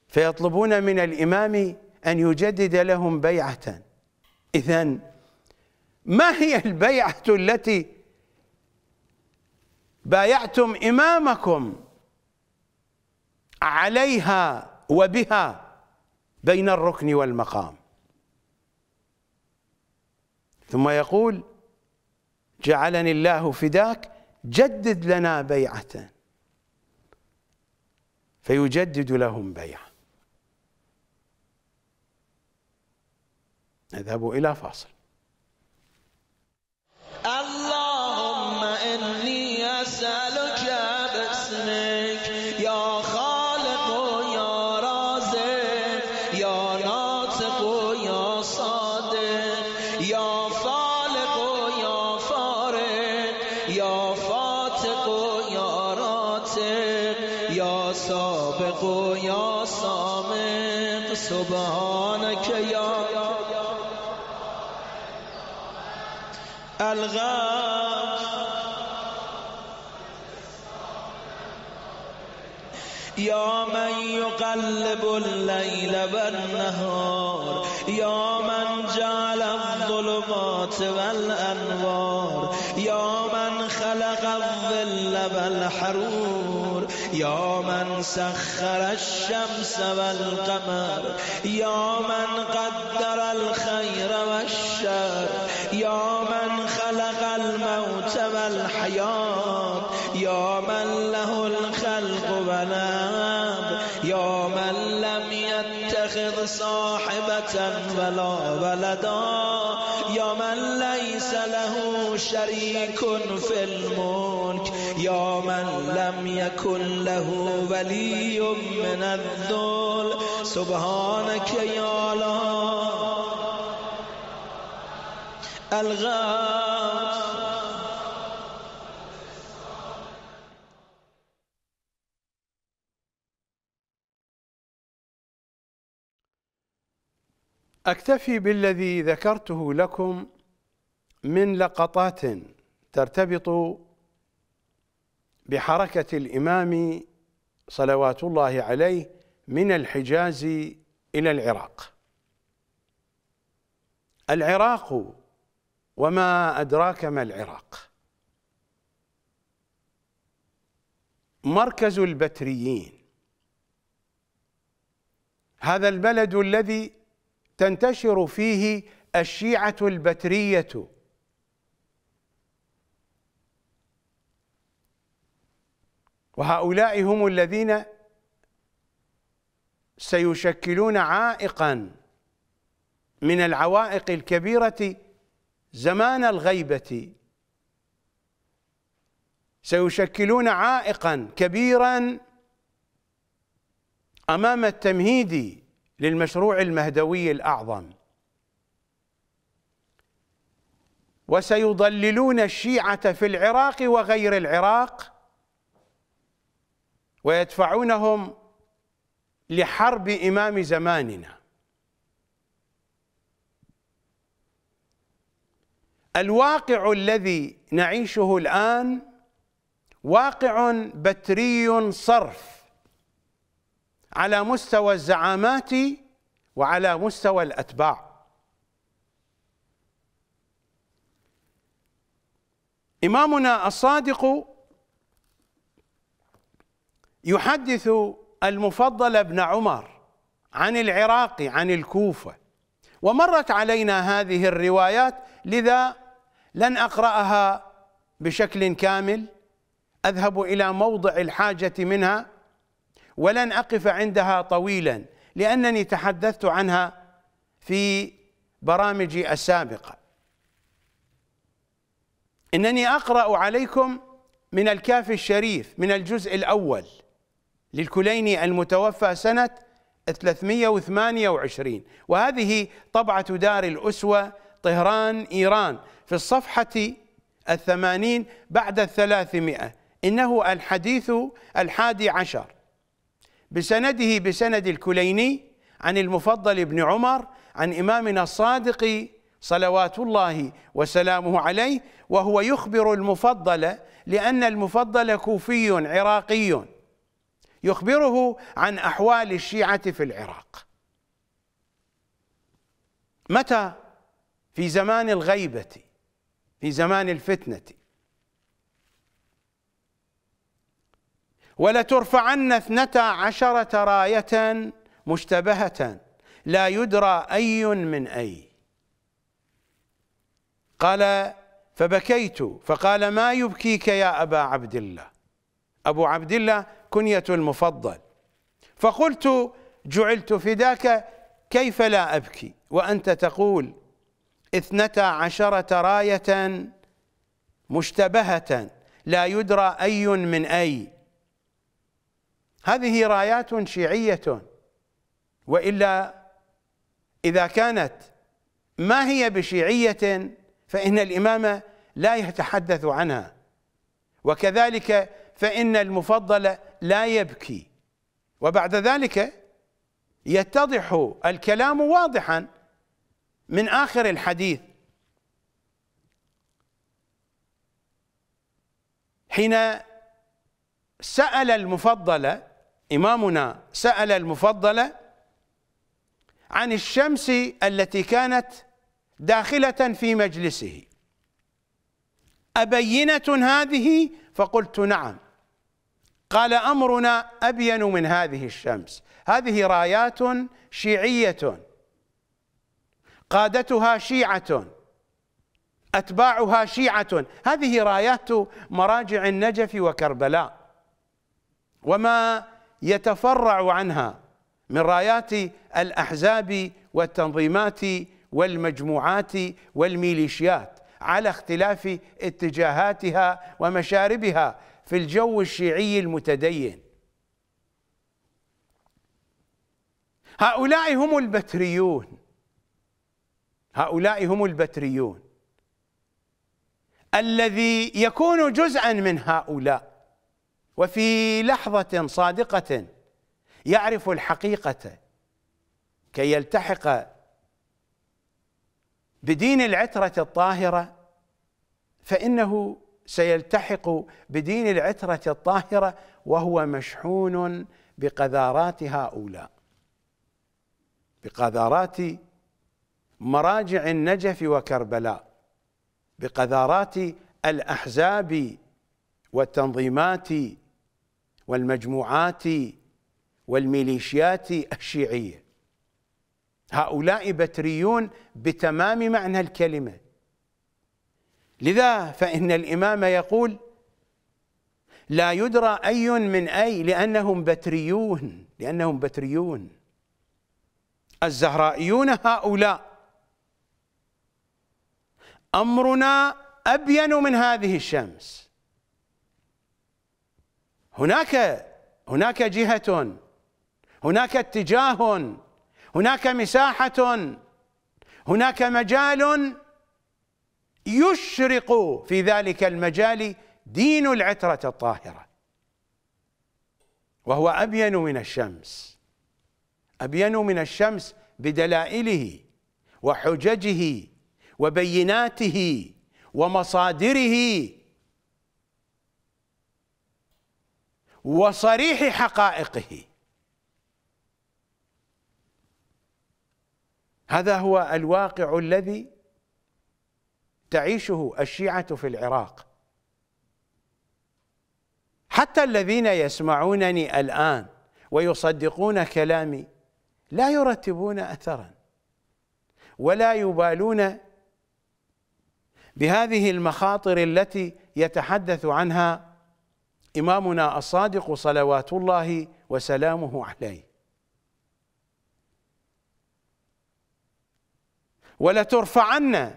فيطلبون من الإمام أن يجدد لهم بيعة إذا ما هي البيعة التي بايعتم إمامكم عليها وبها بين الركن والمقام ثم يقول جعلني الله فداك جدد لنا بيعة فيجدد لهم بيعة نذهب إلى فاصل یقلب و النهار یا من جعل الظلمات والأنوار یا من خلق الظل والحرور یا من سخر الشمس والقمر یا من قدر الخیر رحمتا ولا ولدا یا من لیس له شریک فی الملک یا من لم یکن له ولی من الذل سبحانک یا الله الغالب أكتفي بالذي ذكرته لكم من لقطات ترتبط بحركة الإمام صلوات الله عليه من الحجاز إلى العراق العراق وما أدراك ما العراق مركز البتريين هذا البلد الذي تنتشر فيه الشيعة البترية وهؤلاء هم الذين سيشكلون عائقا من العوائق الكبيرة زمان الغيبة سيشكلون عائقا كبيرا أمام التمهيد للمشروع المهدوي الأعظم وسيضللون الشيعة في العراق وغير العراق ويدفعونهم لحرب إمام زماننا الواقع الذي نعيشه الآن واقع بتري صرف على مستوى الزعامات وعلى مستوى الأتباع إمامنا الصادق يحدث المفضل بن عمر عن العراق عن الكوفة ومرت علينا هذه الروايات لذا لن أقرأها بشكل كامل أذهب إلى موضع الحاجة منها ولن أقف عندها طويلا لأنني تحدثت عنها في برامجي السابقة إنني أقرأ عليكم من الكافي الشريف من الجزء الأول للكليني المتوفى سنة 328 وهذه طبعة دار الأسوة طهران إيران في الصفحة الثمانين بعد الثلاثمائة إنه الحديث الحادي عشر بسنده بسند الكليني عن المفضل بن عمر عن إمامنا الصادق صلوات الله وسلامه عليه وهو يخبر المفضل لأن المفضل كوفي عراقي يخبره عن أحوال الشيعة في العراق متى في زمان الغيبة في زمان الفتنة ولترفعن اثنتا عشرة راية مشتبهة لا يدرى أي من أي قال فبكيت فقال ما يبكيك يا أبا عبد الله أبو عبد الله كنية المفضل فقلت جعلت فداك كيف لا أبكي وأنت تقول اثنتا عشرة راية مشتبهة لا يدرى أي من أي هذه رايات شيعية وإلا إذا كانت ما هي بشيعية فإن الإمام لا يتحدث عنها وكذلك فإن المفضل لا يبكي وبعد ذلك يتضح الكلام واضحا من آخر الحديث حين سأل المفضل إمامنا سأل المفضل عن الشمس التي كانت داخلة في مجلسه أبينة هذه فقلت نعم قال أمرنا أبين من هذه الشمس هذه رايات شيعية قادتها شيعة أتباعها شيعة هذه رايات مراجع النجف وكربلاء وما يتفرع عنها من رايات الأحزاب والتنظيمات والمجموعات والميليشيات على اختلاف اتجاهاتها ومشاربها في الجو الشيعي المتدين هؤلاء هم البتريون هؤلاء هم البتريون الذي يكون جزءا من هؤلاء وفي لحظة صادقة يعرف الحقيقة كي يلتحق بدين العترة الطاهرة فإنه سيلتحق بدين العترة الطاهرة وهو مشحون بقذارات هؤلاء بقذارات مراجع النجف وكربلاء بقذارات الأحزاب والتنظيمات والمجموعات والميليشيات الشيعية هؤلاء بتريون بتمام معنى الكلمة لذا فإن الإمام يقول لا يدرى أي من أي لأنهم بتريون لأنهم بتريون الزهرائيون هؤلاء أمرنا أبين من هذه الشمس هناك هناك جهة هناك اتجاه هناك مساحة هناك مجال يشرق في ذلك المجال دين العترة الطاهرة وهو أبين من الشمس أبين من الشمس بدلائله وحججه وبيناته ومصادره وصريح حقائقه هذا هو الواقع الذي تعيشه الشيعه في العراق حتى الذين يسمعونني الان ويصدقون كلامي لا يرتبون اثرا ولا يبالون بهذه المخاطر التي يتحدث عنها إمامنا الصادق صلوات الله وسلامه عليه ولترفعن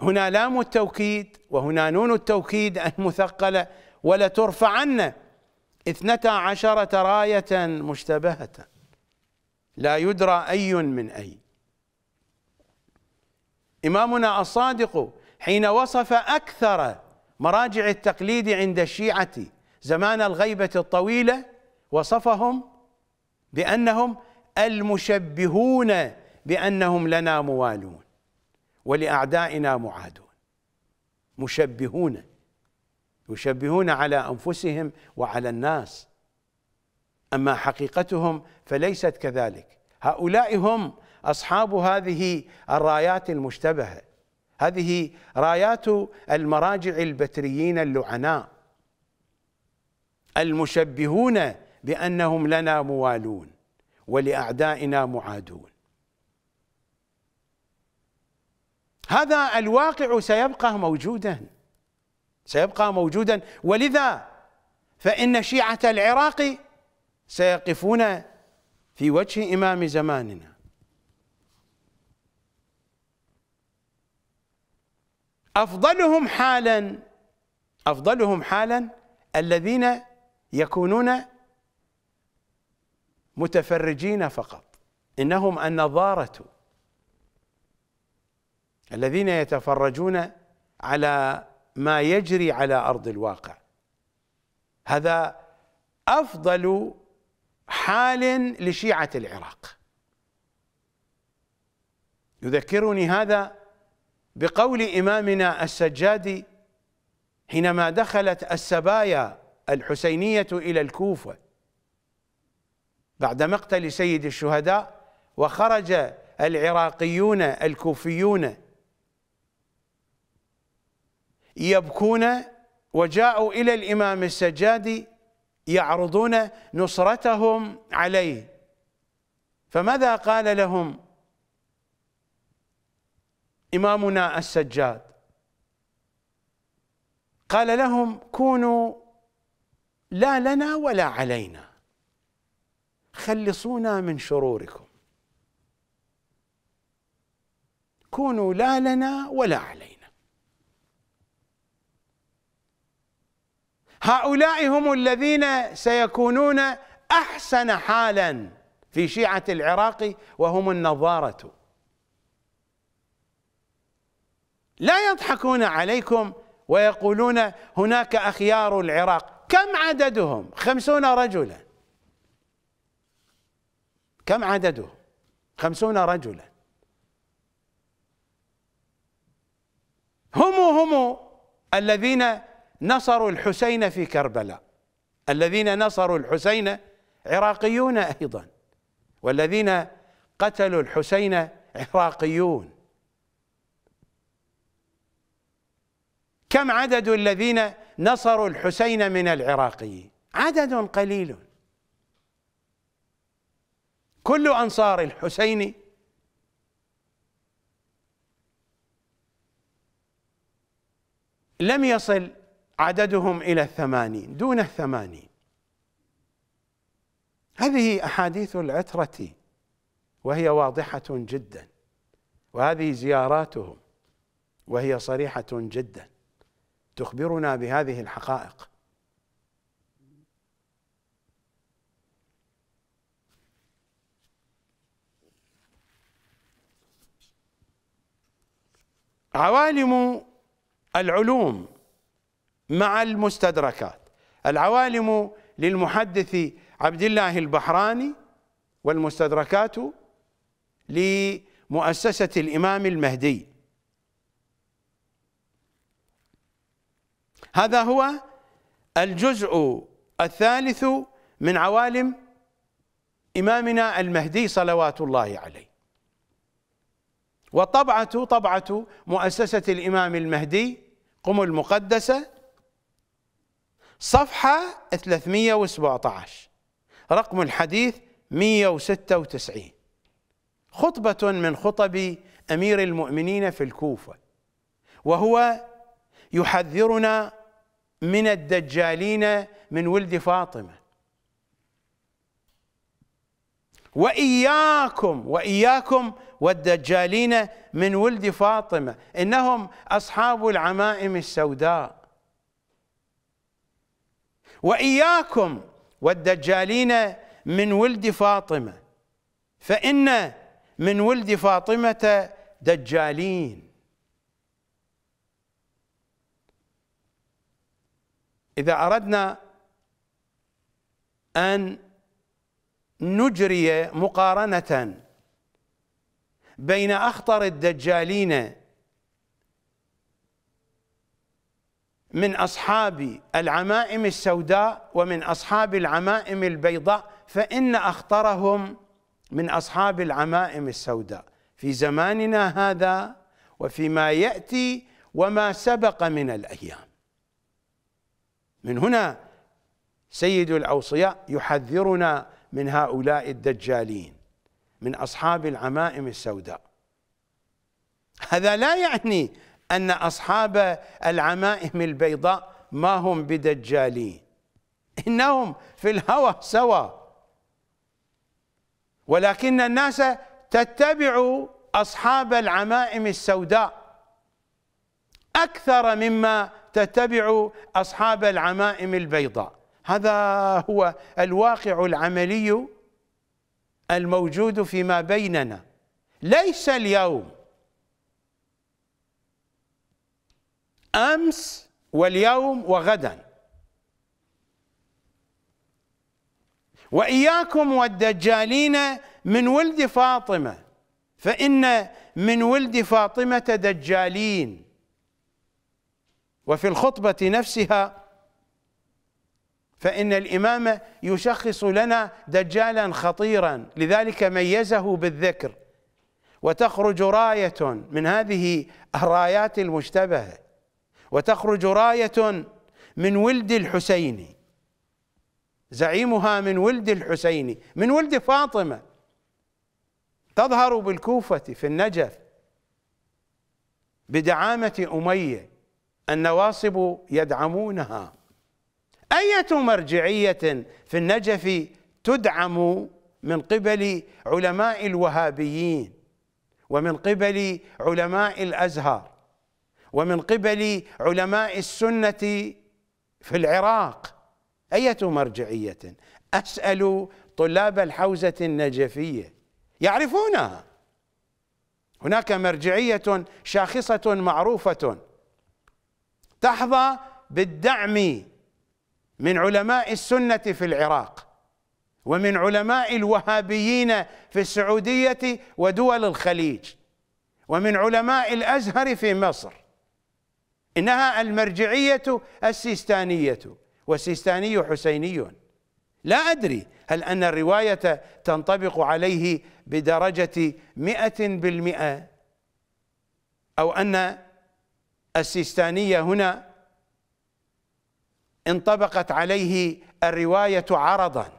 هنا لام التوكيد وهنا نون التوكيد المثقلة ولترفعن اثنتا عشرة راية مشتبهة لا يدرى أي من أي إمامنا الصادق حين وصف أكثر مراجع التقليد عند الشيعة زمان الغيبة الطويلة وصفهم بأنهم المشبهون بأنهم لنا موالون ولأعدائنا معادون مشبهون يشبهون على أنفسهم وعلى الناس أما حقيقتهم فليست كذلك هؤلاء هم أصحاب هذه الرايات المشتبهة هذه رايات المراجع البتريين اللعناء المشبهون بانهم لنا موالون ولاعدائنا معادون هذا الواقع سيبقى موجودا سيبقى موجودا ولذا فان شيعه العراق سيقفون في وجه امام زماننا أفضلهم حالا أفضلهم حالا الذين يكونون متفرجين فقط إنهم النظارة الذين يتفرجون على ما يجري على أرض الواقع هذا أفضل حال لشيعة العراق يذكرني هذا بقول إمامنا السجادي حينما دخلت السبايا الحسينية إلى الكوفة بعد مقتل سيد الشهداء وخرج العراقيون الكوفيون يبكون وجاءوا إلى الإمام السجادي يعرضون نصرتهم عليه فماذا قال لهم إمامنا السجاد قال لهم كونوا لا لنا ولا علينا خلصونا من شروركم كونوا لا لنا ولا علينا هؤلاء هم الذين سيكونون احسن حالا في شيعه العراق وهم النظاره لا يضحكون عليكم ويقولون هناك أخيار العراق كم عددهم خمسون رجلا كم عددهم خمسون رجلا هم هم الذين نصروا الحسين في كربلاء الذين نصروا الحسين عراقيون أيضا والذين قتلوا الحسين عراقيون كم عدد الذين نصروا الحسين من العراقيين عدد قليل كل أنصار الحسين لم يصل عددهم إلى الثمانين دون الثمانين هذه أحاديث العترة وهي واضحة جدا وهذه زياراتهم وهي صريحة جدا تخبرنا بهذه الحقائق عوالم العلوم مع المستدركات العوالم للمحدث عبد الله البحراني والمستدركات لمؤسسة الإمام المهدي هذا هو الجزء الثالث من عوالم إمامنا المهدي صلوات الله عليه وطبعة طبعة مؤسسة الإمام المهدي قم المقدسة صفحة 317 رقم الحديث 196 خطبة من خطب أمير المؤمنين في الكوفة وهو يحذرنا من الدجالين من ولد فاطمة وإياكم وإياكم والدجالين من ولد فاطمة إنهم أصحاب العمائم السوداء وإياكم والدجالين من ولد فاطمة فإن من ولد فاطمة دجالين إذا أردنا أن نجري مقارنة بين أخطر الدجالين من أصحاب العمائم السوداء ومن أصحاب العمائم البيضاء فإن أخطرهم من أصحاب العمائم السوداء في زماننا هذا وفيما يأتي وما سبق من الأيام من هنا سيد الاوصياء يحذرنا من هؤلاء الدجالين من اصحاب العمائم السوداء هذا لا يعني ان اصحاب العمائم البيضاء ما هم بدجالين انهم في الهوى سوا ولكن الناس تتبع اصحاب العمائم السوداء اكثر مما تتبع أصحاب العمائم البيضاء هذا هو الواقع العملي الموجود فيما بيننا ليس اليوم أمس واليوم وغدا وإياكم والدجالين من ولد فاطمة فإن من ولد فاطمة دجالين وفي الخطبة نفسها فإن الإمام يشخص لنا دجالا خطيرا لذلك ميزه بالذكر وتخرج راية من هذه الرايات المشتبهة وتخرج راية من ولد الحسين زعيمها من ولد الحسين من ولد فاطمة تظهر بالكوفة في النجف بدعامة أمية النواصب يدعمونها أية مرجعية في النجف تدعم من قبل علماء الوهابيين ومن قبل علماء الأزهر ومن قبل علماء السنة في العراق أية مرجعية أسأل طلاب الحوزة النجفية يعرفونها هناك مرجعية شاخصة معروفة تحظى بالدعم من علماء السنة في العراق ومن علماء الوهابيين في السعودية ودول الخليج ومن علماء الأزهر في مصر إنها المرجعية السيستانية والسيستاني حسيني لا أدري هل أن الرواية تنطبق عليه بدرجة مئة بالمئة أو أن السيستانية هنا انطبقت عليه الرواية عرضا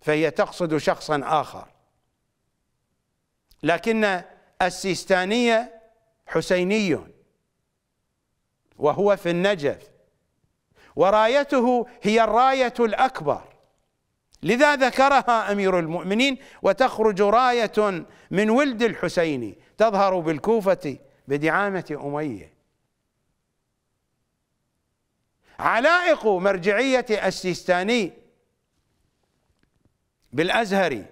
فهي تقصد شخصا آخر لكن السيستانية حسيني وهو في النجف ورايته هي الراية الأكبر لذا ذكرها أمير المؤمنين وتخرج راية من ولد الحسيني تظهر بالكوفة بدعامة أمية علائق مرجعية السيستاني بالأزهر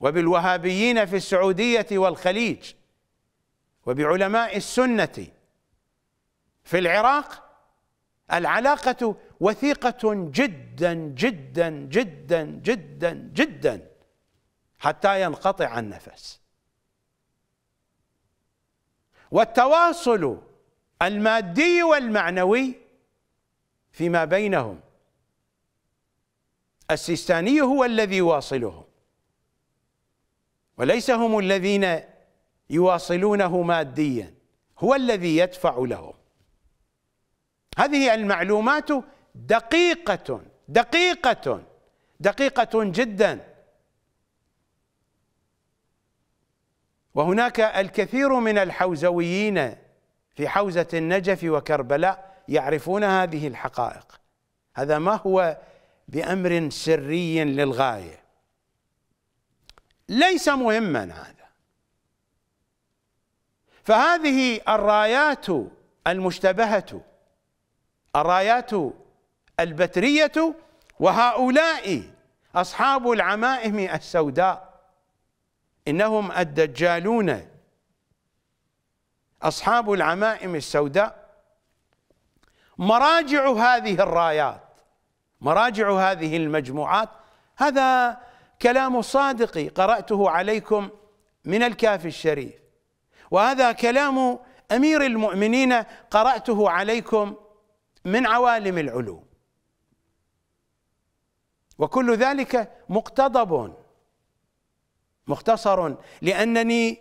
وبالوهابيين في السعودية والخليج وبعلماء السنة في العراق العلاقة وثيقة جدا جدا جدا جدا جدا حتى ينقطع النفس والتواصل المادي والمعنوي فيما بينهم السيستاني هو الذي يواصلهم وليس هم الذين يواصلونه ماديا هو الذي يدفع لهم هذه المعلومات دقيقة دقيقة دقيقة جدا وهناك الكثير من الحوزويين في حوزة النجف وكربلاء يعرفون هذه الحقائق هذا ما هو بأمر سري للغاية ليس مهما هذا فهذه الرايات المشتبهة الرايات البترية وهؤلاء أصحاب العمائم السوداء إنهم الدجالون أصحاب العمائم السوداء مراجع هذه الرايات مراجع هذه المجموعات هذا كلام صادقي قرأته عليكم من الكافي الشريف وهذا كلام أمير المؤمنين قرأته عليكم من عوالم العلوم وكل ذلك مقتضب مختصر لأنني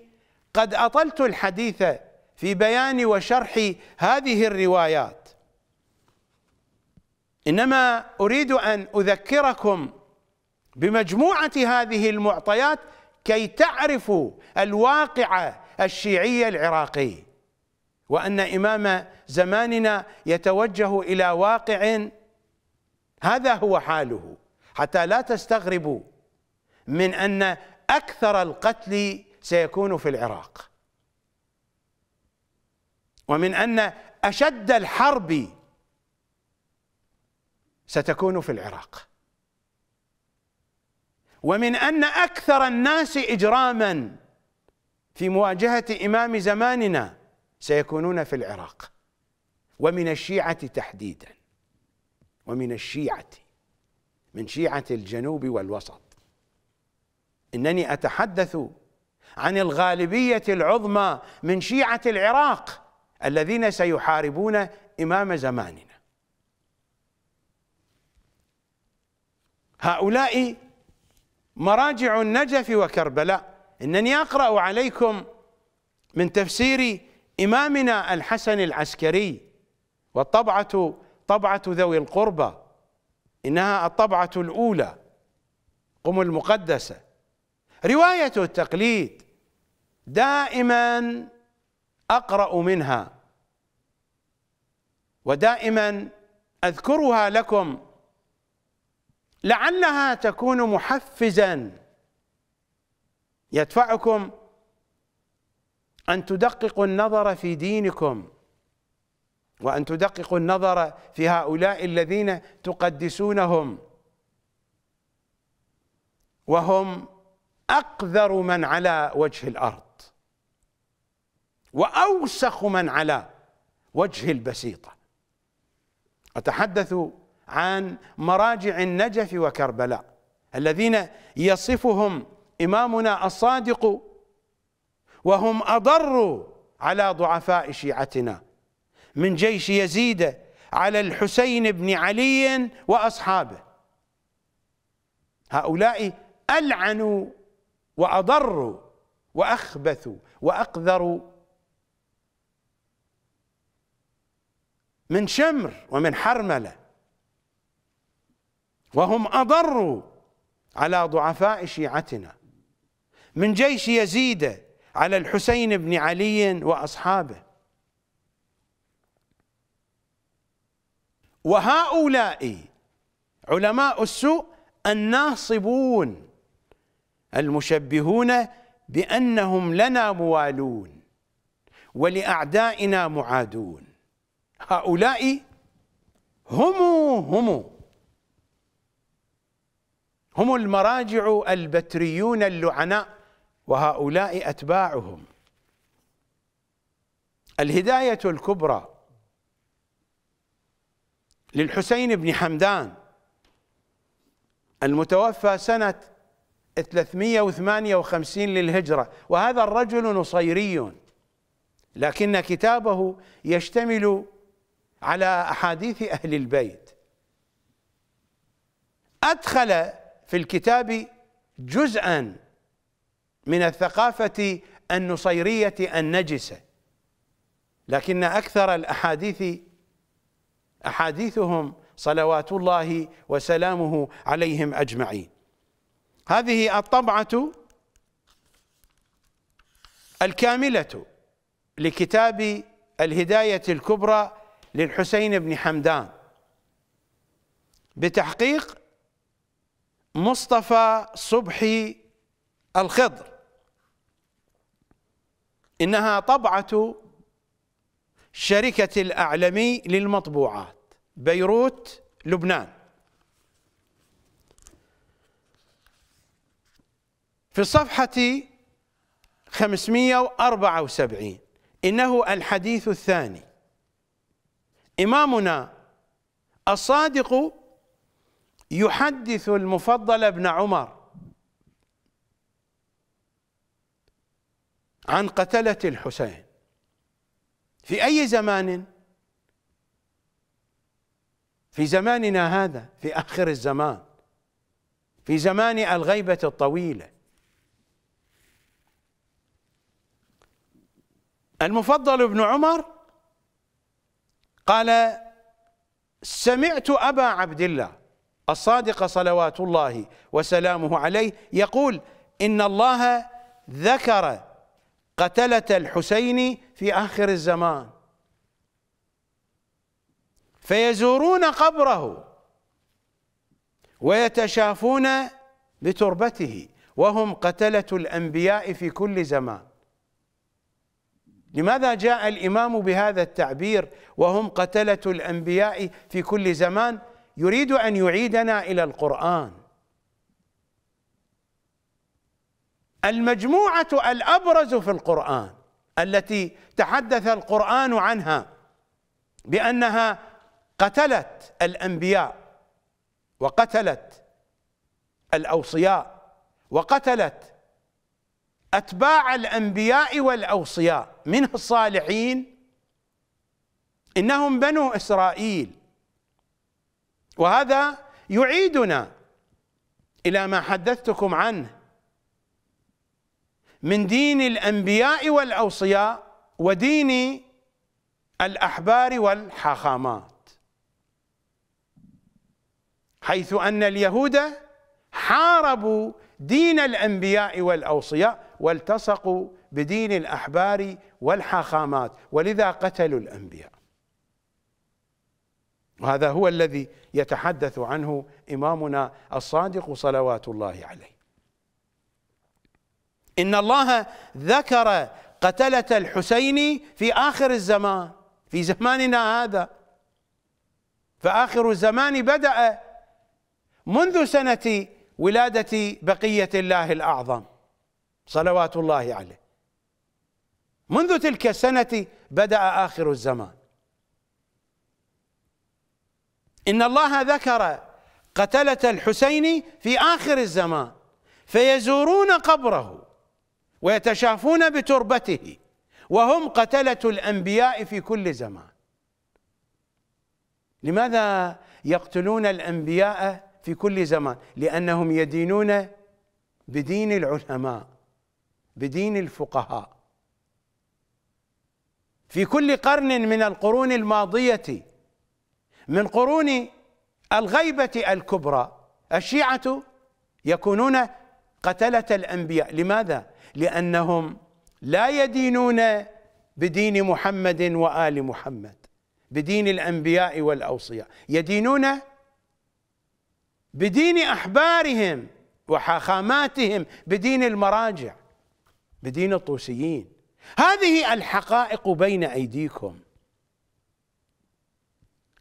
قد أطلت الحديث في بيان وشرح هذه الروايات انما اريد ان اذكركم بمجموعه هذه المعطيات كي تعرفوا الواقع الشيعي العراقي وان امام زماننا يتوجه الى واقع هذا هو حاله حتى لا تستغربوا من ان اكثر القتل سيكون في العراق ومن ان اشد الحرب ستكون في العراق ومن ان اكثر الناس اجراما في مواجهه امام زماننا سيكونون في العراق ومن الشيعه تحديدا ومن الشيعه من شيعه الجنوب والوسط انني اتحدث عن الغالبيه العظمى من شيعه العراق الذين سيحاربون امام زماننا هؤلاء مراجع النجف وكربلاء انني اقرا عليكم من تفسير امامنا الحسن العسكري والطبعه طبعه ذوي القربى انها الطبعه الاولى قم المقدسه روايه التقليد دائما اقرا منها ودائما اذكرها لكم لعلها تكون محفزا يدفعكم أن تدققوا النظر في دينكم وأن تدققوا النظر في هؤلاء الذين تقدسونهم وهم أقذر من على وجه الأرض وأوسخ من على وجه البسيطة أتحدث عن مراجع النجف وكربلاء الذين يصفهم إمامنا الصادق وهم أضر على ضعفاء شيعتنا من جيش يزيد على الحسين بن علي وأصحابه هؤلاء ألعنوا وأضروا وأخبثوا وأقذروا من شمر ومن حرمله وهم أضروا على ضعفاء شيعتنا من جيش يزيد على الحسين بن علي وأصحابه وهؤلاء علماء السوء الناصبون المشبهون بأنهم لنا موالون ولأعدائنا معادون هؤلاء هم هم هم المراجع البتريون اللعناء وهؤلاء أتباعهم الهداية الكبرى للحسين بن حمدان المتوفى سنة 358 للهجرة وهذا الرجل نصيري لكن كتابه يشتمل على أحاديث أهل البيت أدخل في الكتاب جزءا من الثقافة النصيرية النجسة لكن أكثر الأحاديث أحاديثهم صلوات الله وسلامه عليهم أجمعين هذه الطبعة الكاملة لكتاب الهداية الكبرى للحسين بن حمدان بتحقيق مصطفى صبحي الخضر إنها طبعة شركة الأعلمي للمطبوعات بيروت لبنان في الصفحة 574 إنه الحديث الثاني إمامنا الصادق يحدث المفضل ابن عمر عن قتلة الحسين في أي زمان في زماننا هذا في آخر الزمان في زمان الغيبة الطويلة المفضل ابن عمر قال سمعت أبا عبد الله الصادق صلوات الله وسلامه عليه يقول إن الله ذكر قتلة الحسين في آخر الزمان فيزورون قبره ويتشافون بتربته وهم قتلة الأنبياء في كل زمان لماذا جاء الإمام بهذا التعبير وهم قتلة الأنبياء في كل زمان يريد ان يعيدنا الى القران المجموعه الابرز في القران التي تحدث القران عنها بانها قتلت الانبياء وقتلت الاوصياء وقتلت اتباع الانبياء والاوصياء من الصالحين انهم بنو اسرائيل وهذا يعيدنا الى ما حدثتكم عنه من دين الانبياء والاوصياء ودين الاحبار والحاخامات حيث ان اليهود حاربوا دين الانبياء والاوصياء والتصقوا بدين الاحبار والحاخامات ولذا قتلوا الانبياء وهذا هو الذي يتحدث عنه إمامنا الصادق صلوات الله عليه إن الله ذكر قتلة الحسين في آخر الزمان في زماننا هذا فآخر الزمان بدأ منذ سنة ولادة بقية الله الأعظم صلوات الله عليه منذ تلك السنة بدأ آخر الزمان إن الله ذكر قتلة الحسين في آخر الزمان فيزورون قبره ويتشافون بتربته وهم قتلة الأنبياء في كل زمان لماذا يقتلون الأنبياء في كل زمان لأنهم يدينون بدين العلماء بدين الفقهاء في كل قرن من القرون الماضيه من قرون الغيبة الكبرى الشيعة يكونون قتلة الأنبياء لماذا؟ لأنهم لا يدينون بدين محمد وآل محمد بدين الأنبياء والأوصياء يدينون بدين أحبارهم وحاخاماتهم بدين المراجع بدين الطوسيين هذه الحقائق بين أيديكم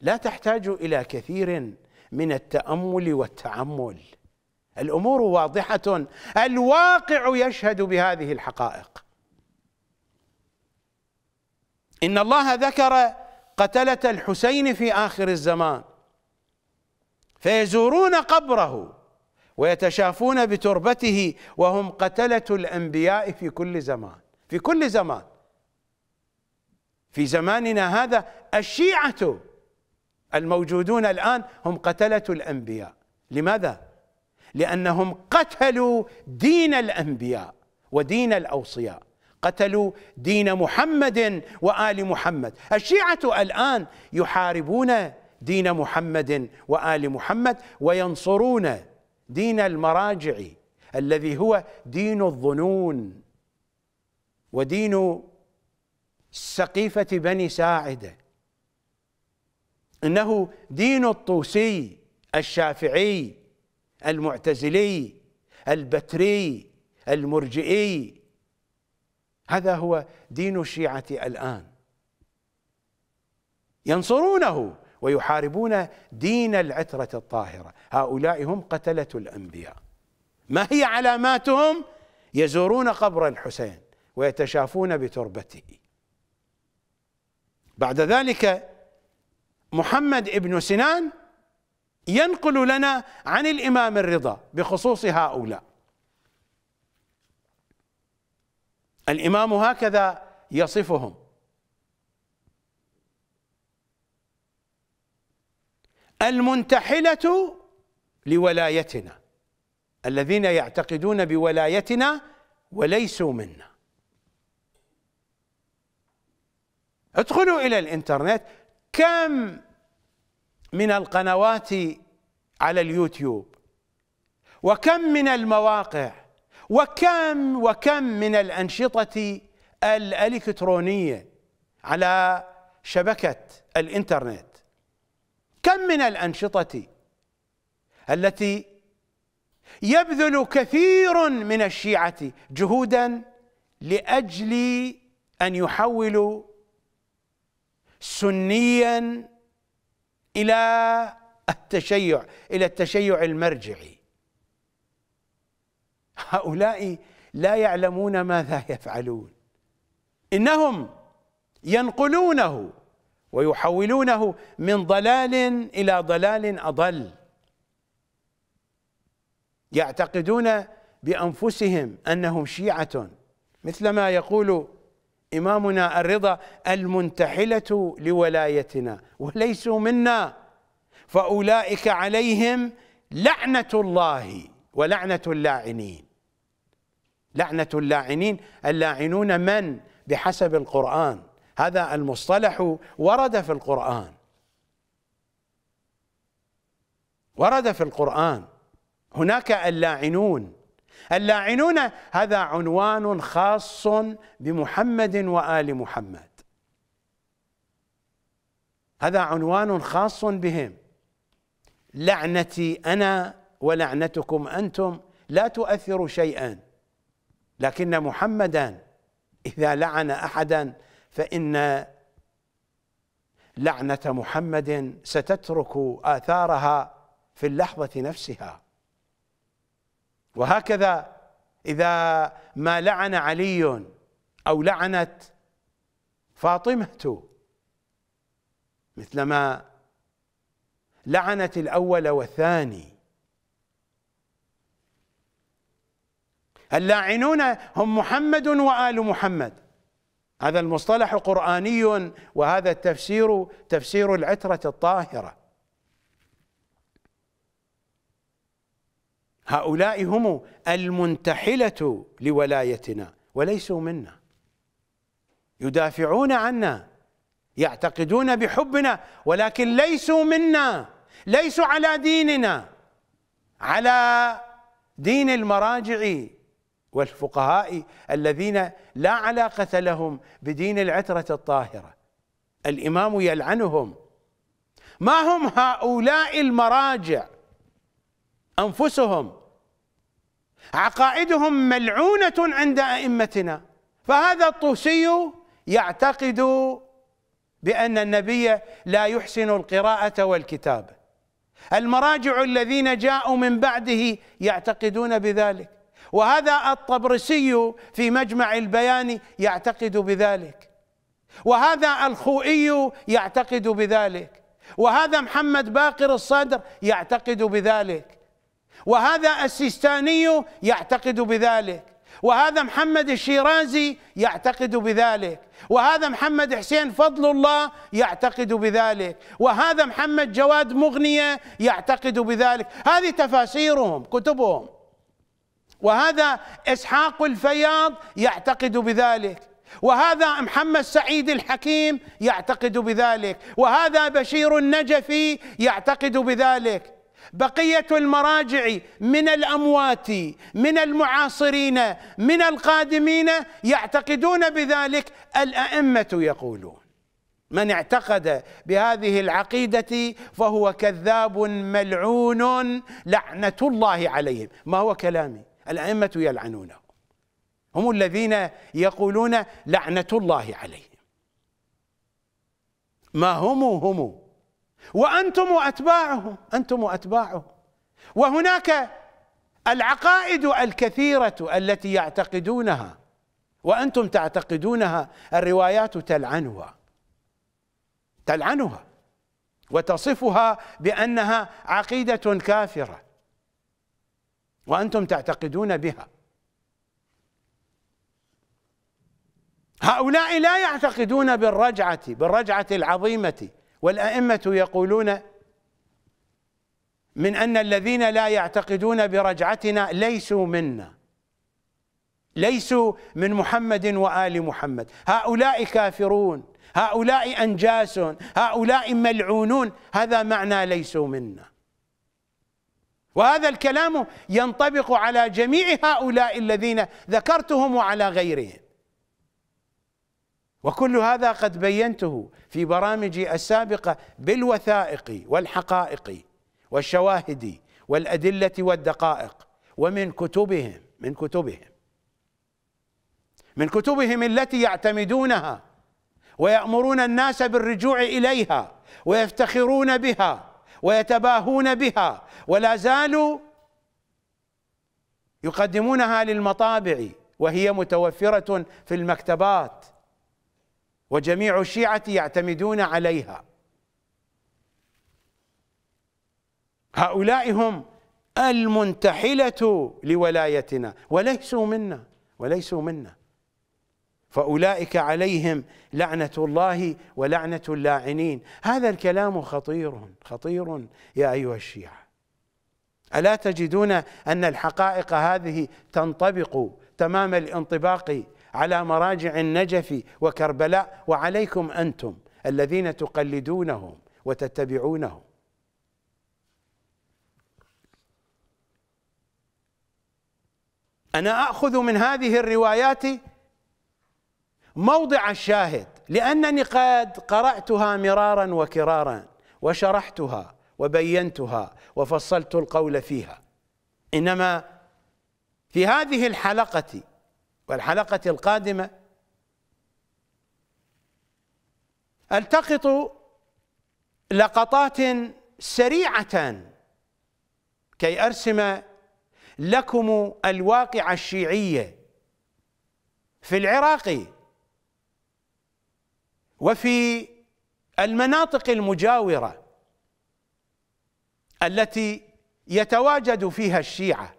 لا تحتاج الى كثير من التامل والتعمل الامور واضحه الواقع يشهد بهذه الحقائق ان الله ذكر قتله الحسين في اخر الزمان فيزورون قبره ويتشافون بتربته وهم قتله الانبياء في كل زمان في كل زمان في زماننا هذا الشيعه الموجودون الآن هم قتلة الأنبياء لماذا؟ لأنهم قتلوا دين الأنبياء ودين الأوصياء قتلوا دين محمد وآل محمد الشيعة الآن يحاربون دين محمد وآل محمد وينصرون دين المراجع الذي هو دين الظنون ودين سقيفة بني ساعده انه دين الطوسي الشافعي المعتزلي البتري المرجئي هذا هو دين الشيعه الان ينصرونه ويحاربون دين العتره الطاهره هؤلاء هم قتله الانبياء ما هي علاماتهم يزورون قبر الحسين ويتشافون بتربته بعد ذلك محمد ابن سنان ينقل لنا عن الإمام الرضا بخصوص هؤلاء الإمام هكذا يصفهم المنتحلة لولايتنا الذين يعتقدون بولايتنا وليسوا منا ادخلوا إلى الإنترنت كم من القنوات على اليوتيوب وكم من المواقع وكم وكم من الأنشطة الإلكترونية على شبكة الإنترنت كم من الأنشطة التي يبذل كثير من الشيعة جهودا لأجل أن يحولوا سنيا إلى التشيع إلى التشيع المرجعي هؤلاء لا يعلمون ماذا يفعلون إنهم ينقلونه ويحولونه من ضلال إلى ضلال أضل يعتقدون بأنفسهم أنهم شيعة مثلما يقول إمامنا الرضا المنتحلة لولايتنا وليسوا منا فأولئك عليهم لعنة الله ولعنة اللاعنين لعنة اللاعنين اللاعنون من بحسب القرآن هذا المصطلح ورد في القرآن ورد في القرآن هناك اللاعنون اللاعنون هذا عنوان خاص بمحمد وآل محمد هذا عنوان خاص بهم لعنتي أنا ولعنتكم أنتم لا تؤثر شيئا لكن محمدا إذا لعن أحدا فإن لعنة محمد ستترك آثارها في اللحظة نفسها وهكذا إذا ما لعن علي أو لعنت فاطمة مثلما لعنت الأول والثاني اللاعنون هم محمد وآل محمد هذا المصطلح قرآني وهذا التفسير تفسير العترة الطاهرة هؤلاء هم المنتحلة لولايتنا وليسوا منا يدافعون عنا يعتقدون بحبنا ولكن ليسوا منا ليسوا على ديننا على دين المراجع والفقهاء الذين لا علاقة لهم بدين العترة الطاهرة الإمام يلعنهم ما هم هؤلاء المراجع أنفسهم عقائدهم ملعونة عند أئمتنا فهذا الطوسي يعتقد بأن النبي لا يحسن القراءة والكتابة المراجع الذين جاءوا من بعده يعتقدون بذلك وهذا الطبرسي في مجمع البيان يعتقد بذلك وهذا الخوئي يعتقد بذلك وهذا محمد باقر الصدر يعتقد بذلك وهذا السيستاني يعتقد بذلك وهذا محمد الشيرازي يعتقد بذلك وهذا محمد حسين فضل الله يعتقد بذلك وهذا محمد جواد مغنية يعتقد بذلك هذه تفاسيرهم كتبهم وهذا إسحاق الفياض يعتقد بذلك وهذا محمد سعيد الحكيم يعتقد بذلك وهذا بشير النجفي يعتقد بذلك بقيه المراجع من الاموات من المعاصرين من القادمين يعتقدون بذلك الائمه يقولون من اعتقد بهذه العقيده فهو كذاب ملعون لعنه الله عليهم ما هو كلامي الائمه يلعنونه هم الذين يقولون لعنه الله عليهم ما هم هم وانتم واتباعه انتم واتباعه وهناك العقائد الكثيره التي يعتقدونها وانتم تعتقدونها الروايات تلعنها تلعنها وتصفها بانها عقيده كافره وانتم تعتقدون بها هؤلاء لا يعتقدون بالرجعه بالرجعه العظيمه والأئمة يقولون من أن الذين لا يعتقدون برجعتنا ليسوا منا ليسوا من محمد وآل محمد هؤلاء كافرون هؤلاء أنجاس هؤلاء ملعونون هذا معنى ليسوا منا وهذا الكلام ينطبق على جميع هؤلاء الذين ذكرتهم وعلى غيرهم وكل هذا قد بينته في برامجي السابقه بالوثائق والحقائق والشواهد والادله والدقائق ومن كتبهم من كتبهم من كتبهم التي يعتمدونها ويأمرون الناس بالرجوع إليها ويفتخرون بها ويتباهون بها ولا زالوا يقدمونها للمطابع وهي متوفرة في المكتبات وجميع الشيعة يعتمدون عليها هؤلاء هم المنتحلة لولايتنا وليسوا منا وليسوا منا فأولئك عليهم لعنة الله ولعنة اللاعنين هذا الكلام خطير خطير يا أيها الشيعة ألا تجدون أن الحقائق هذه تنطبق تمام الانطباق على مراجع النجف وكربلاء وعليكم أنتم الذين تقلدونهم وتتبعونهم أنا أخذ من هذه الروايات موضع الشاهد لأنني قد قرأتها مرارا وكرارا وشرحتها وبينتها وفصلت القول فيها إنما في هذه الحلقة والحلقة القادمة التقط لقطات سريعة كي أرسم لكم الواقع الشيعية في العراق وفي المناطق المجاورة التي يتواجد فيها الشيعة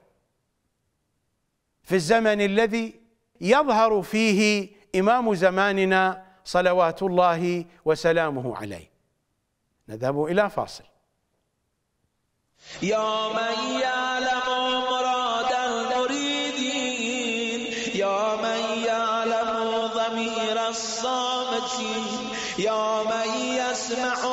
في الزمن الذي يظهر فيه إمام زماننا صلوات الله وسلامه عليه نذهب إلى فاصل يا من يعلم مراد المريدين يا من يعلم ضمير الصامتين يا من يسمع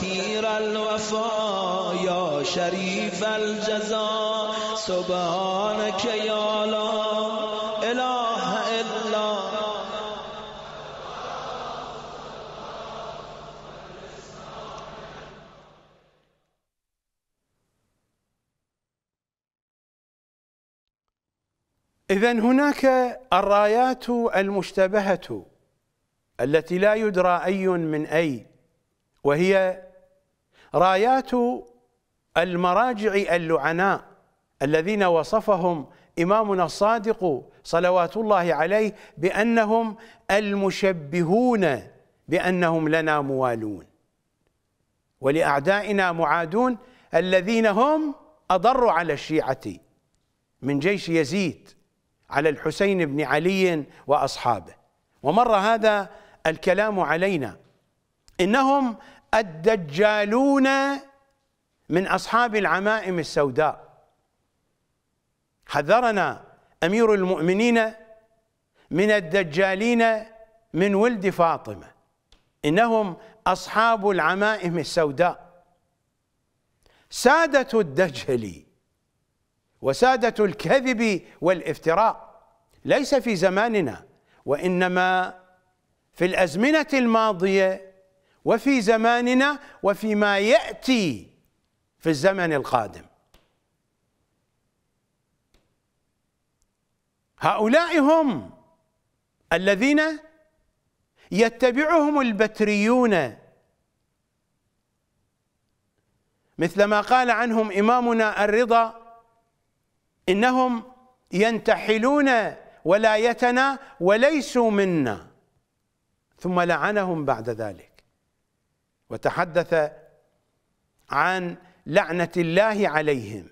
كثير الوفا يا شريف الجزاء سبحانك يا لا إله إلا إذا هناك الرايات المشتبهة التي لا يدرى أي من أي وهي رايات المراجع اللعناء الذين وصفهم إمامنا الصادق صلوات الله عليه بأنهم المشبهون بأنهم لنا موالون ولأعدائنا معادون الذين هم أضر على الشيعة من جيش يزيد على الحسين بن علي وأصحابه ومر هذا الكلام علينا إنهم الدجالون من أصحاب العمائم السوداء حذرنا أمير المؤمنين من الدجالين من ولد فاطمة إنهم أصحاب العمائم السوداء سادة الدجل وسادة الكذب والافتراء ليس في زماننا وإنما في الأزمنة الماضية وفي زماننا وفيما يأتي في الزمن القادم هؤلاء هم الذين يتبعهم البتريون مثل ما قال عنهم إمامنا الرضا إنهم ينتحلون ولايتنا وليسوا منا ثم لعنهم بعد ذلك وتحدث عن لعنة الله عليهم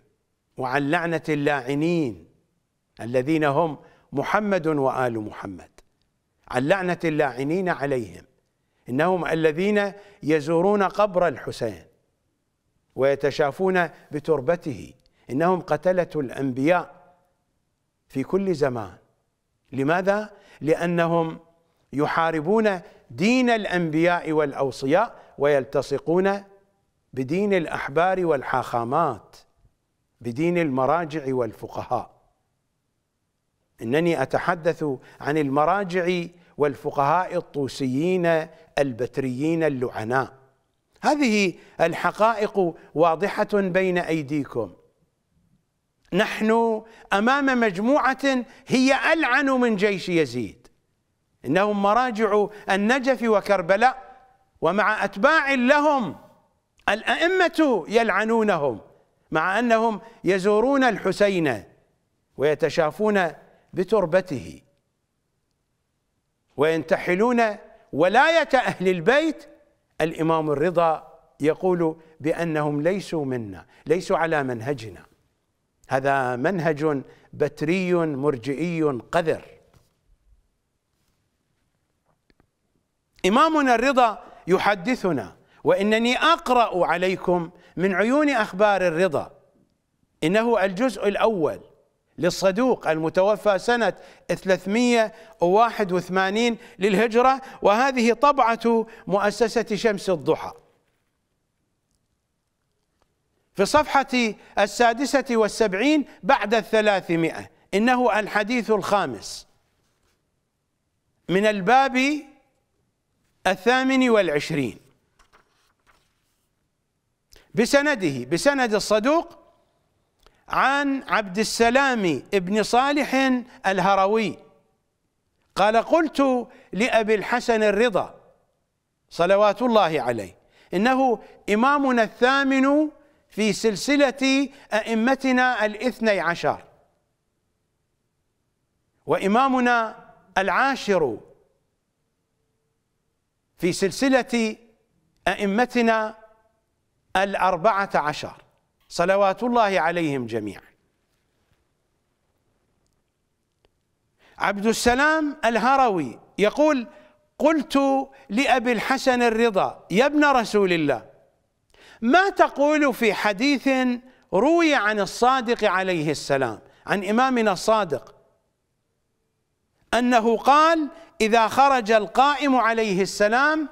وعن لعنة اللاعنين الذين هم محمد وآل محمد عن لعنة اللاعنين عليهم إنهم الذين يزورون قبر الحسين ويتشافون بتربته إنهم قتلة الأنبياء في كل زمان لماذا؟ لأنهم يحاربون دين الأنبياء والأوصياء ويلتصقون بدين الأحبار والحاخامات بدين المراجع والفقهاء إنني أتحدث عن المراجع والفقهاء الطوسيين البتريين اللعناء هذه الحقائق واضحة بين أيديكم نحن أمام مجموعة هي ألعن من جيش يزيد إنهم مراجع النجف وكربلاء ومع أتباع لهم الأئمة يلعنونهم مع أنهم يزورون الحسين ويتشافون بتربته وينتحلون ولاية أهل البيت الإمام الرضا يقول بأنهم ليسوا منا ليسوا على منهجنا هذا منهج بتري مرجئي قذر إمامنا الرضا يحدثنا وانني اقرا عليكم من عيون اخبار الرضا انه الجزء الاول للصدوق المتوفى سنة 381 للهجرة وهذه طبعة مؤسسة شمس الضحى في صفحة السادسة والسبعين بعد الثلاثمائة إنه الحديث الخامس من الباب الثامن والعشرين بسنده بسند الصدوق عن عبد السلام بن صالح الهروي قال قلت لأبي الحسن الرضا صلوات الله عليه إنه إمامنا الثامن في سلسلة أئمتنا الاثني عشر وإمامنا العاشر في سلسلة أئمتنا الأربعة عشر صلوات الله عليهم جميعا عبد السلام الهروي يقول قلت لأبي الحسن الرضا يا ابن رسول الله ما تقول في حديث روي عن الصادق عليه السلام عن إمامنا الصادق أنه قال إذا خرج القائم عليه السلام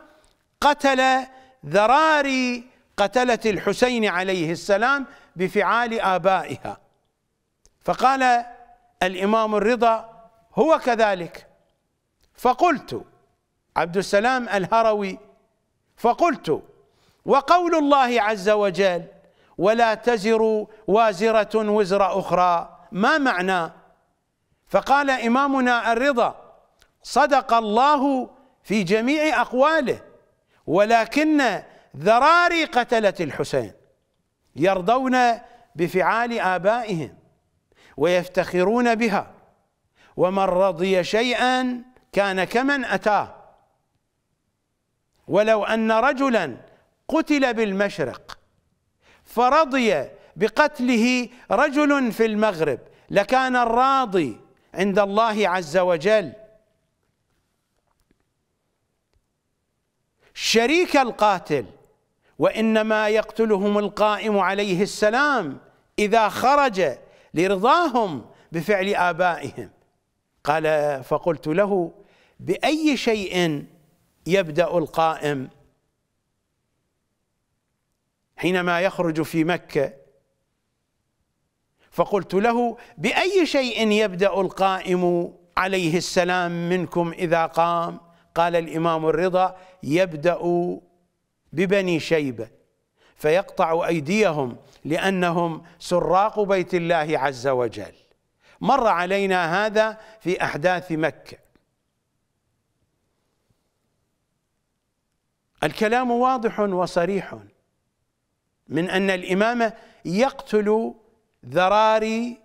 قتل ذراري قتلة الحسين عليه السلام بفعال آبائها فقال الإمام الرضا هو كذلك فقلت عبد السلام الهروي فقلت وقول الله عز وجل ولا تزر وازرة وزر أخرى ما معناه فقال إمامنا الرضا صدق الله في جميع أقواله ولكن ذراري قتلت الحسين يرضون بفعال آبائهم ويفتخرون بها ومن رضي شيئا كان كمن أتاه ولو أن رجلا قتل بالمشرق فرضي بقتله رجل في المغرب لكان الراضي عند الله عز وجل شريك القاتل وانما يقتلهم القائم عليه السلام اذا خرج لرضاهم بفعل ابائهم قال فقلت له باي شيء يبدا القائم حينما يخرج في مكه فقلت له بأي شيء يبدأ القائم عليه السلام منكم إذا قام قال الإمام الرضا يبدأ ببني شيبة فيقطع أيديهم لأنهم سراق بيت الله عز وجل مر علينا هذا في أحداث مكة الكلام واضح وصريح من أن الإمام يقتل ذراري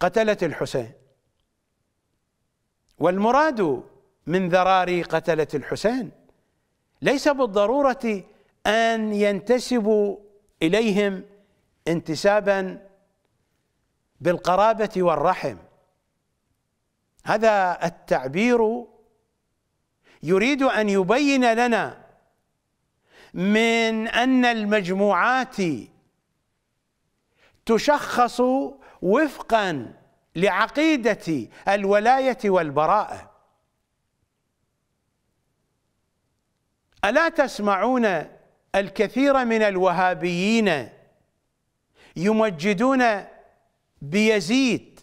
قتلت الحسين والمراد من ذراري قتلت الحسين ليس بالضروره ان ينتسبوا اليهم انتسابا بالقرابه والرحم هذا التعبير يريد ان يبين لنا من ان المجموعات تشخص وفقا لعقيدة الولاية والبراءة ألا تسمعون الكثير من الوهابيين يمجدون بيزيد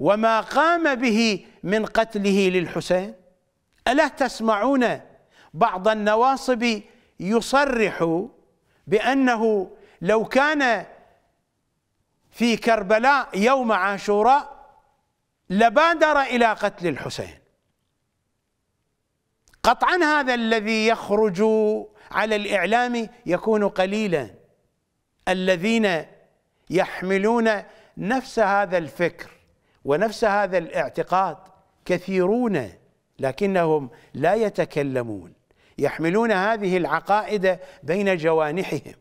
وما قام به من قتله للحسين ألا تسمعون بعض النواصب يصرح بأنه لو كان في كربلاء يوم عاشوراء لبادر إلى قتل الحسين قطعا هذا الذي يخرج على الإعلام يكون قليلا الذين يحملون نفس هذا الفكر ونفس هذا الاعتقاد كثيرون لكنهم لا يتكلمون يحملون هذه العقائد بين جوانحهم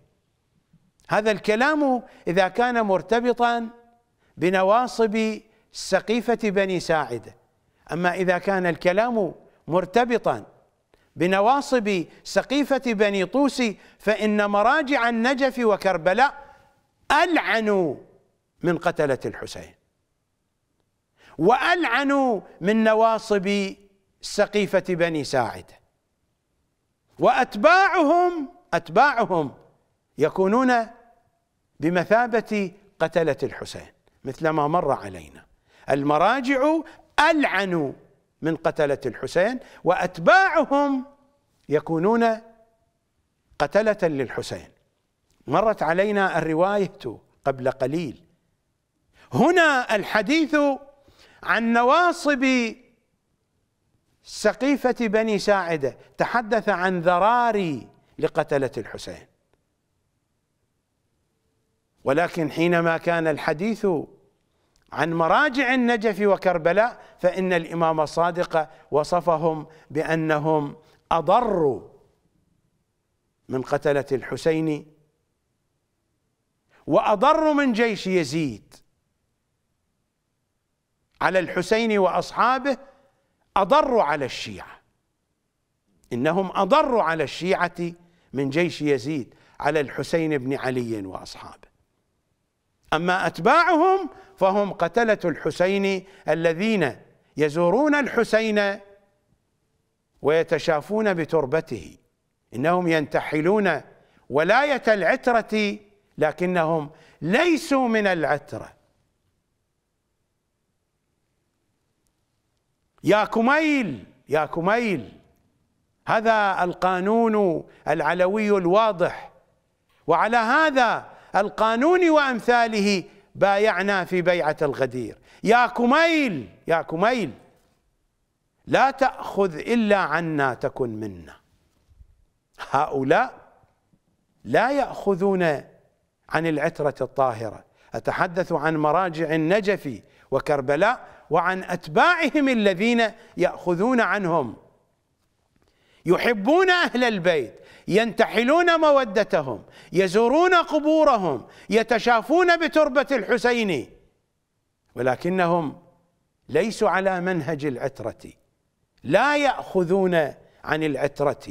هذا الكلام إذا كان مرتبطا بنواصب سقيفة بني ساعدة أما إذا كان الكلام مرتبطا بنواصب سقيفة بني طوسي فإن مراجع النجف وكربلاء ألعنوا من قتلة الحسين وألعنوا من نواصب سقيفة بني ساعدة وأتباعهم أتباعهم يكونون بمثابة قتلة الحسين مثل ما مر علينا المراجع ألعنوا من قتلة الحسين وأتباعهم يكونون قتلة للحسين مرت علينا الرواية قبل قليل هنا الحديث عن نواصب سقيفة بني ساعدة تحدث عن ذراري لقتلة الحسين ولكن حينما كان الحديث عن مراجع النجف وكربلاء فإن الإمام الصادق وصفهم بأنهم أضروا من قتلة الحسين وأضروا من جيش يزيد على الحسين وأصحابه أضروا على الشيعة إنهم أضروا على الشيعة من جيش يزيد على الحسين بن علي وأصحابه أما أتباعهم فهم قتلة الحسين الذين يزورون الحسين ويتشافون بتربته إنهم ينتحلون ولاية العترة لكنهم ليسوا من العترة يا كميل يا كميل هذا القانون العلوي الواضح وعلى هذا القانون وأمثاله بايعنا في بيعة الغدير يا كميل يا كميل لا تأخذ إلا عنا تكن منا هؤلاء لا يأخذون عن العترة الطاهرة أتحدث عن مراجع النجف وكربلاء وعن أتباعهم الذين يأخذون عنهم يحبون أهل البيت ينتحلون مودتهم يزورون قبورهم يتشافون بتربة الحسين ولكنهم ليسوا على منهج العترة لا يأخذون عن العترة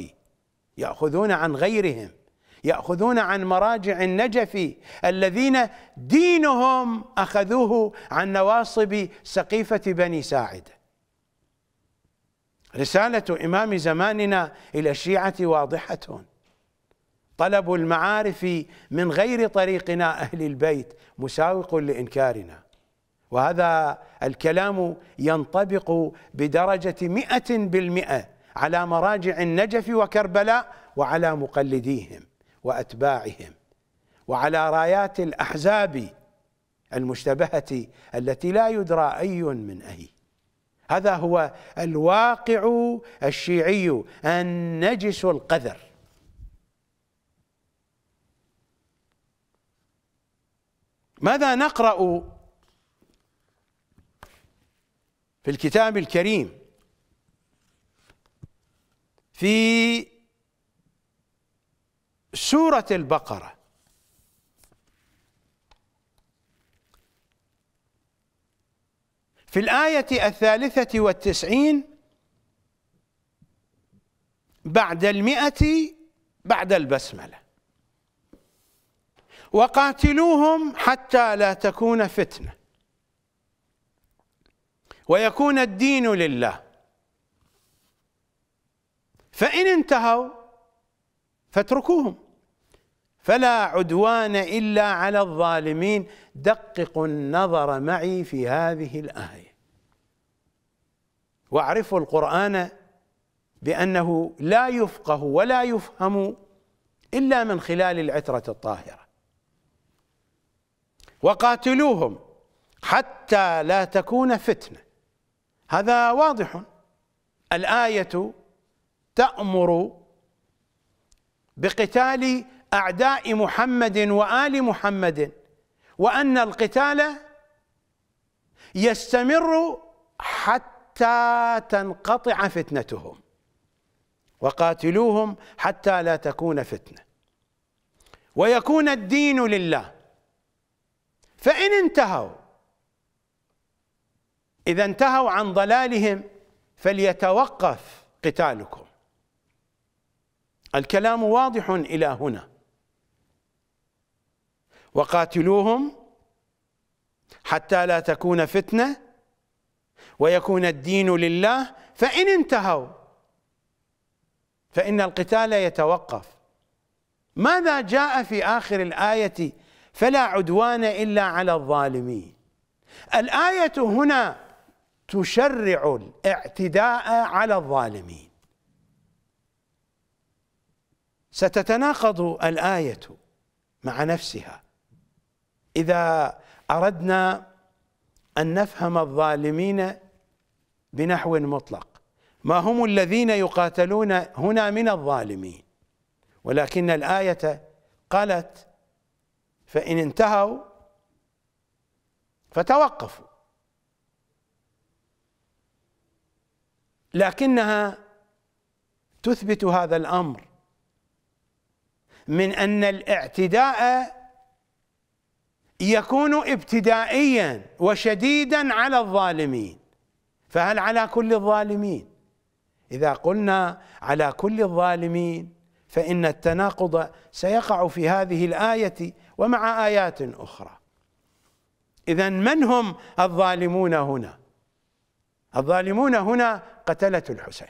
يأخذون عن غيرهم يأخذون عن مراجع النجف الذين دينهم أخذوه عن نواصب سقيفة بني ساعده رسالة إمام زماننا إلى الشيعة واضحة طلب المعارف من غير طريقنا أهل البيت مساوق لإنكارنا وهذا الكلام ينطبق بدرجة مئة بالمئة على مراجع النجف وكربلاء وعلى مقلديهم وأتباعهم وعلى رايات الأحزاب المشتبهة التي لا يدرى أي من أي هذا هو الواقع الشيعي النجس القذر ماذا نقرأ في الكتاب الكريم في سورة البقرة في الآية الثالثة والتسعين بعد المئة بعد البسملة وقاتلوهم حتى لا تكون فتنه ويكون الدين لله فان انتهوا فاتركوهم فلا عدوان الا على الظالمين دققوا النظر معي في هذه الايه واعرفوا القران بانه لا يفقه ولا يفهم الا من خلال العتره الطاهره وقاتلوهم حتى لا تكون فتنه هذا واضح الايه تامر بقتال اعداء محمد وال محمد وان القتال يستمر حتى تنقطع فتنتهم وقاتلوهم حتى لا تكون فتنه ويكون الدين لله فإن انتهوا إذا انتهوا عن ضلالهم فليتوقف قتالكم الكلام واضح إلى هنا وقاتلوهم حتى لا تكون فتنة ويكون الدين لله فإن انتهوا فإن القتال يتوقف ماذا جاء في آخر الآية فلا عدوان إلا على الظالمين الآية هنا تشرع الاعتداء على الظالمين ستتناقض الآية مع نفسها إذا أردنا أن نفهم الظالمين بنحو مطلق ما هم الذين يقاتلون هنا من الظالمين ولكن الآية قالت فإن انتهوا فتوقفوا لكنها تثبت هذا الأمر من أن الاعتداء يكون ابتدائيا وشديدا على الظالمين فهل على كل الظالمين إذا قلنا على كل الظالمين فإن التناقض سيقع في هذه الآية ومع آيات أخرى إذا من هم الظالمون هنا الظالمون هنا قتلة الحسين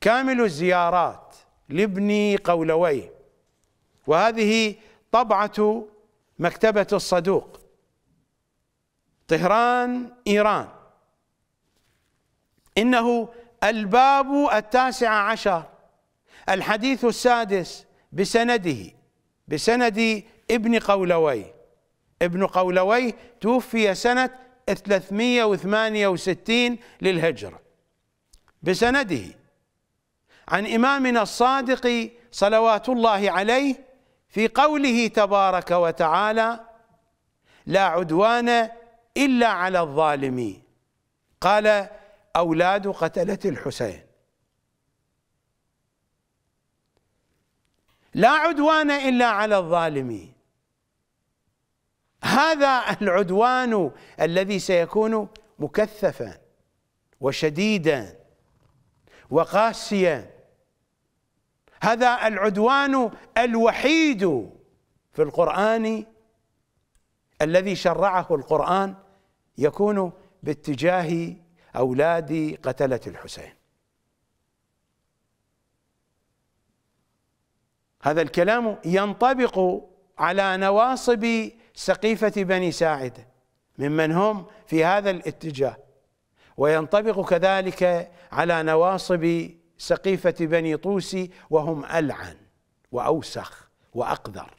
كامل الزيارات لابن قولوي وهذه طبعة مكتبة الصدوق طهران إيران إنه الباب التاسع عشر الحديث السادس بسنده بسند ابن قولوي ابن قولوي توفي سنة 368 للهجرة بسنده عن إمامنا الصادق صلوات الله عليه في قوله تبارك وتعالى لا عدوان إلا على الظالمين قال أولاد قتلة الحسين لا عدوان إلا على الظالمين هذا العدوان الذي سيكون مكثفا وشديدا وقاسيا هذا العدوان الوحيد في القرآن الذي شرعه القرآن يكون باتجاه أولاد قتلة الحسين هذا الكلام ينطبق على نواصب سقيفة بني ساعدة ممن هم في هذا الاتجاه وينطبق كذلك على نواصب سقيفة بني طوسي وهم ألعن وأوسخ وأقذر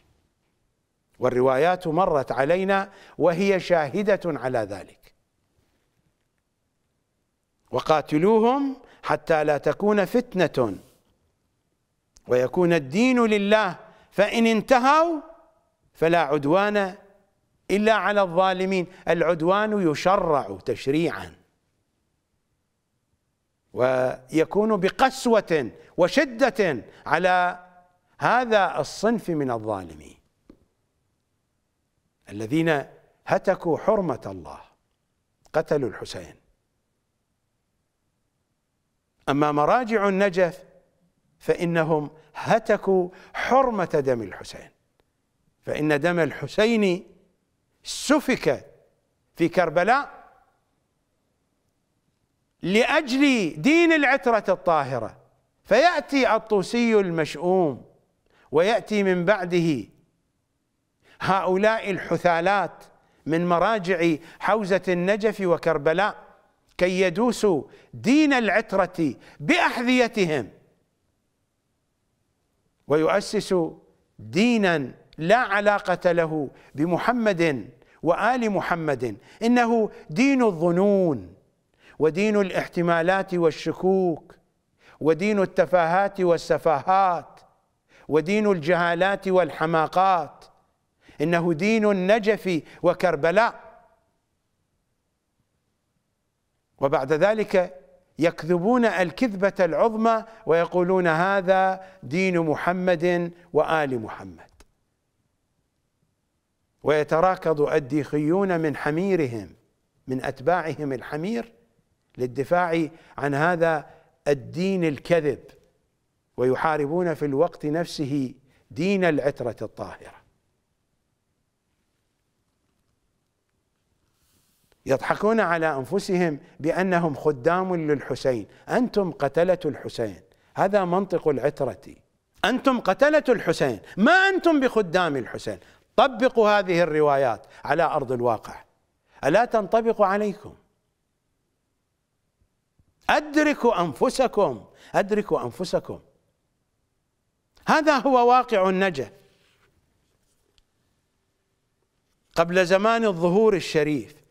والروايات مرت علينا وهي شاهدة على ذلك وقاتلوهم حتى لا تكون فتنة ويكون الدين لله فإن انتهوا فلا عدوان إلا على الظالمين العدوان يشرع تشريعا ويكون بقسوة وشدة على هذا الصنف من الظالمين الذين هتكوا حرمة الله قتلوا الحسين أما مراجع النجف فإنهم هتكوا حرمة دم الحسين فإن دم الحسين سفك في كربلاء لأجل دين العترة الطاهرة فيأتي الطوسي المشؤوم ويأتي من بعده هؤلاء الحثالات من مراجع حوزة النجف وكربلاء كي يدوسوا دين العترة بأحذيتهم ويؤسس دينا لا علاقة له بمحمد وآل محمد إنه دين الظنون ودين الاحتمالات والشكوك ودين التفاهات والسفاهات ودين الجهالات والحماقات إنه دين النجف وكربلاء وبعد ذلك يكذبون الكذبة العظمى ويقولون هذا دين محمد وآل محمد ويتراكض الديخيون من حميرهم من أتباعهم الحمير للدفاع عن هذا الدين الكذب ويحاربون في الوقت نفسه دين العترة الطاهرة يضحكون على انفسهم بانهم خدام للحسين، انتم قتله الحسين، هذا منطق العتره. انتم قتله الحسين، ما انتم بخدام الحسين، طبقوا هذه الروايات على ارض الواقع. الا تنطبق عليكم؟ ادركوا انفسكم، ادركوا انفسكم. هذا هو واقع النجا. قبل زمان الظهور الشريف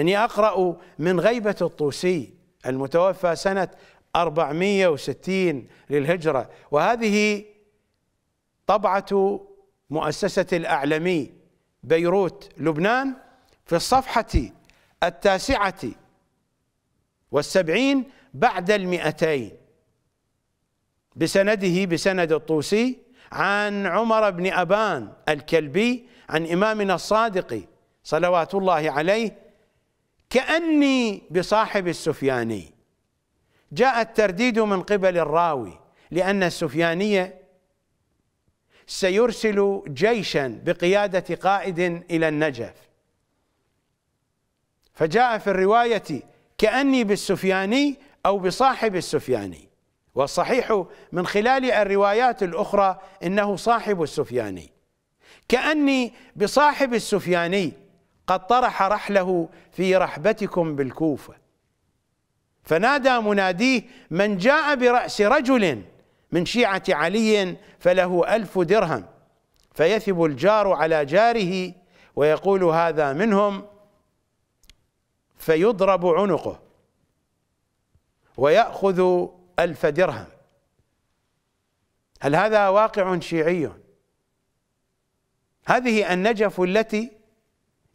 أنني أقرأ من غيبة الطوسي المتوفى سنة 460 للهجرة وهذه طبعة مؤسسة الأعلمي بيروت لبنان في الصفحة التاسعة والسبعين بعد المئتين بسنده بسند الطوسي عن عمر بن أبان الكلبي عن إمامنا الصادق صلوات الله عليه كأني بصاحب السفياني جاء الترديد من قبل الراوي لأن السفيانية سيرسل جيشا بقيادة قائد إلى النجف فجاء في الرواية كأني بالسفياني أو بصاحب السفياني والصحيح من خلال الروايات الأخرى إنه صاحب السفياني كأني بصاحب السفياني قد طرح رحله في رحبتكم بالكوفة فنادى مناديه من جاء برأس رجل من شيعة علي فله ألف درهم فيثب الجار على جاره ويقول هذا منهم فيضرب عنقه ويأخذ ألف درهم هل هذا واقع شيعي هذه النجف التي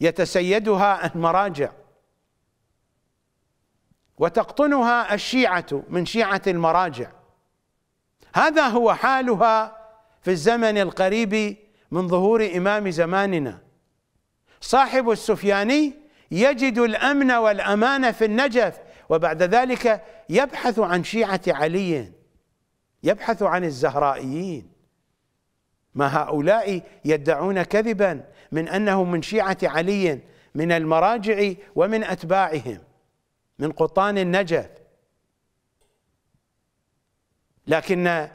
يتسيدها المراجع وتقطنها الشيعة من شيعة المراجع هذا هو حالها في الزمن القريب من ظهور إمام زماننا صاحب السفياني يجد الأمن والأمان في النجف وبعد ذلك يبحث عن شيعة علي يبحث عن الزهرائيين ما هؤلاء يدعون كذبا من انه من شيعه علي من المراجع ومن اتباعهم من قطان النجف لكن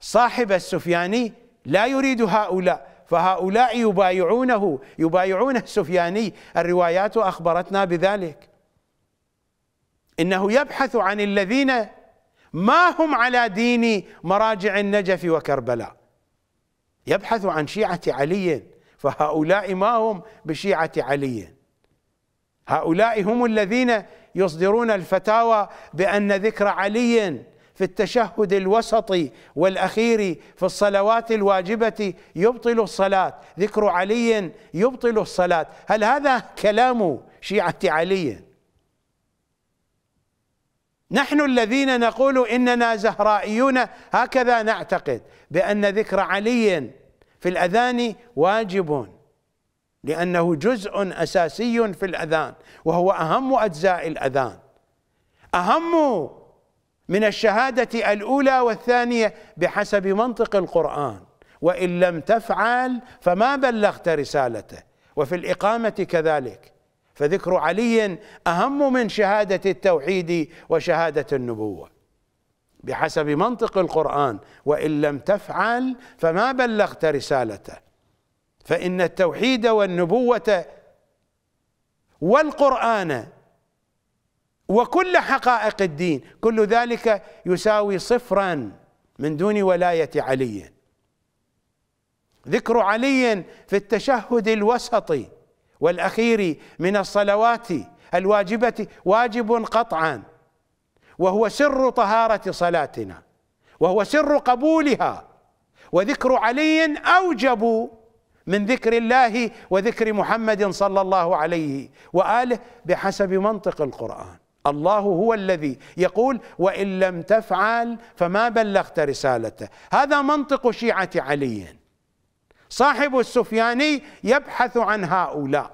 صاحب السفياني لا يريد هؤلاء فهؤلاء يبايعونه يبايعون السفياني الروايات اخبرتنا بذلك انه يبحث عن الذين ما هم على دين مراجع النجف وكربلاء يبحث عن شيعه علي فهؤلاء ما هم بشيعة علي هؤلاء هم الذين يصدرون الفتاوى بأن ذكر علي في التشهد الوسطي والأخير في الصلوات الواجبة يبطل الصلاة ذكر علي يبطل الصلاة هل هذا كلام شيعة علي نحن الذين نقول إننا زهرائيون هكذا نعتقد بأن ذكر علي في الأذان واجب لأنه جزء أساسي في الأذان وهو أهم أجزاء الأذان أهم من الشهادة الأولى والثانية بحسب منطق القرآن وإن لم تفعل فما بلغت رسالته وفي الإقامة كذلك فذكر علي أهم من شهادة التوحيد وشهادة النبوة بحسب منطق القرآن وإن لم تفعل فما بلغت رسالته فإن التوحيد والنبوة والقرآن وكل حقائق الدين كل ذلك يساوي صفرا من دون ولاية علي ذكر علي في التشهد الوسطي والأخير من الصلوات الواجبة واجب قطعا وهو سر طهارة صلاتنا وهو سر قبولها وذكر علي أوجب من ذكر الله وذكر محمد صلى الله عليه وآله بحسب منطق القرآن الله هو الذي يقول وإن لم تفعل فما بلغت رسالته هذا منطق شيعة علي صاحب السفياني يبحث عن هؤلاء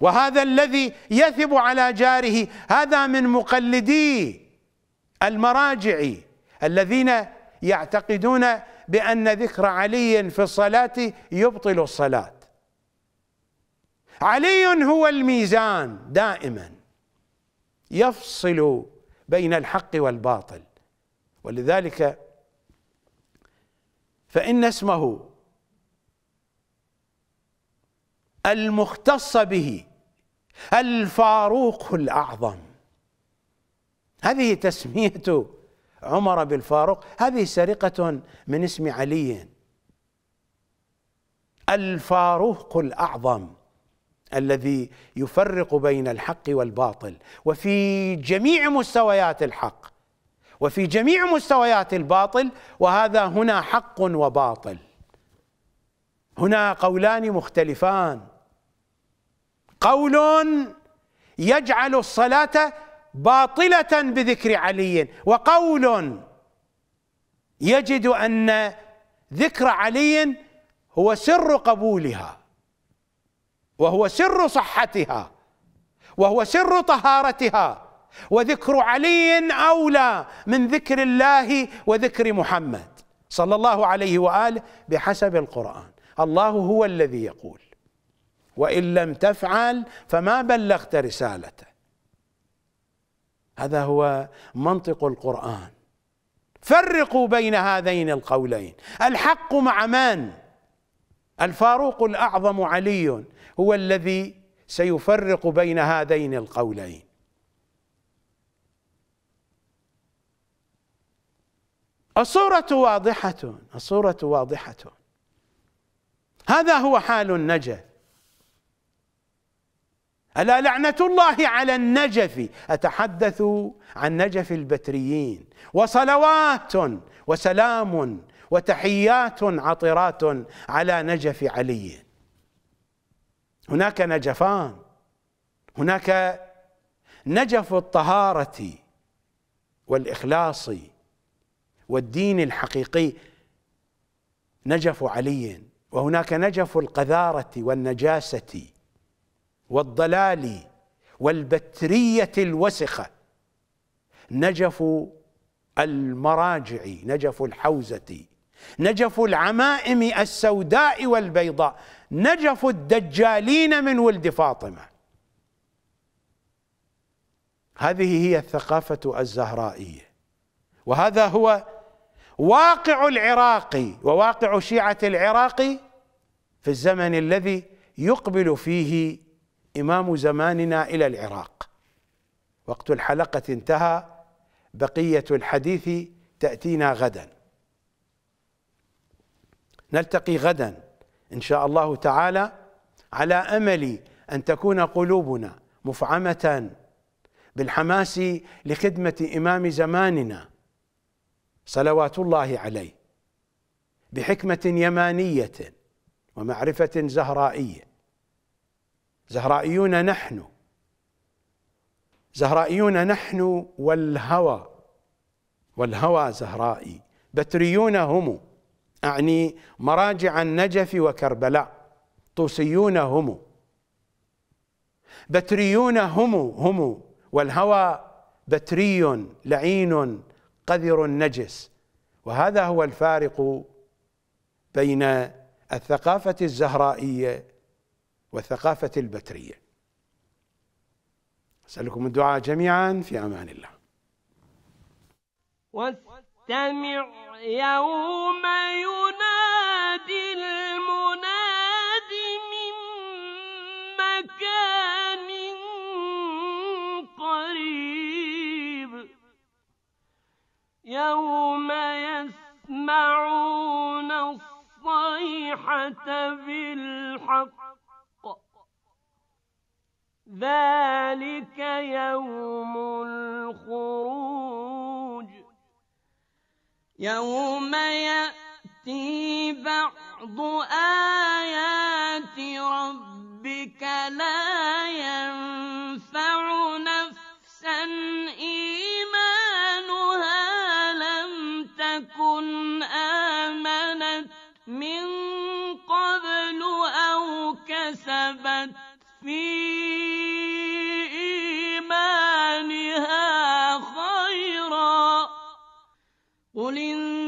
وهذا الذي يثب على جاره هذا من مقلدي المراجع الذين يعتقدون بأن ذكر علي في الصلاة يبطل الصلاة علي هو الميزان دائما يفصل بين الحق والباطل ولذلك فإن اسمه المختص به الفاروق الأعظم هذه تسمية عمر بالفاروق هذه سرقة من اسم علي الفاروق الأعظم الذي يفرق بين الحق والباطل وفي جميع مستويات الحق وفي جميع مستويات الباطل وهذا هنا حق وباطل هنا قولان مختلفان قول يجعل الصلاة باطلة بذكر علي وقول يجد أن ذكر علي هو سر قبولها وهو سر صحتها وهو سر طهارتها وذكر علي اولى من ذكر الله وذكر محمد صلى الله عليه واله بحسب القران الله هو الذي يقول وإن لم تفعل فما بلغت رسالته هذا هو منطق القرآن فرقوا بين هذين القولين الحق مع من الفاروق الأعظم علي هو الذي سيفرق بين هذين القولين الصورة واضحة الصورة واضحة هذا هو حال النجف ألا لعنة الله على النجف أتحدث عن نجف البتريين وصلوات وسلام وتحيات عطرات على نجف علي هناك نجفان هناك نجف الطهارة والإخلاص والدين الحقيقي نجف علي وهناك نجف القذارة والنجاسة والضلال والبتريه الوسخه نجفوا المراجع نجفوا الحوزه نجفوا العمائم السوداء والبيضاء نجفوا الدجالين من ولد فاطمه هذه هي الثقافه الزهرائيه وهذا هو واقع العراق وواقع شيعه العراق في الزمن الذي يقبل فيه إمام زماننا إلى العراق وقت الحلقة انتهى بقية الحديث تأتينا غدا نلتقي غدا إن شاء الله تعالى على أمل أن تكون قلوبنا مفعمة بالحماس لخدمة إمام زماننا صلوات الله عليه بحكمة يمانية ومعرفة زهرائية زهرائيون نحن زهرائيون نحن والهوى والهوى زهرائي بتريون هم أعني مراجع النجف وكربلاء طوسيون هم بتريون هم هم والهوى بتري لعين قذر نجس وهذا هو الفارق بين الثقافة الزهرائية والثقافة البترية أسألكم الدعاء جميعا في أمان الله واستمع يوم ينادي المنادي من مكان قريب يوم يسمعون الصيحة بالحق ذلك يوم الخروج يوم يأتي بعض آيات ربك لا ينفع نفسا إيمانها لم تكن آمنت من 我领。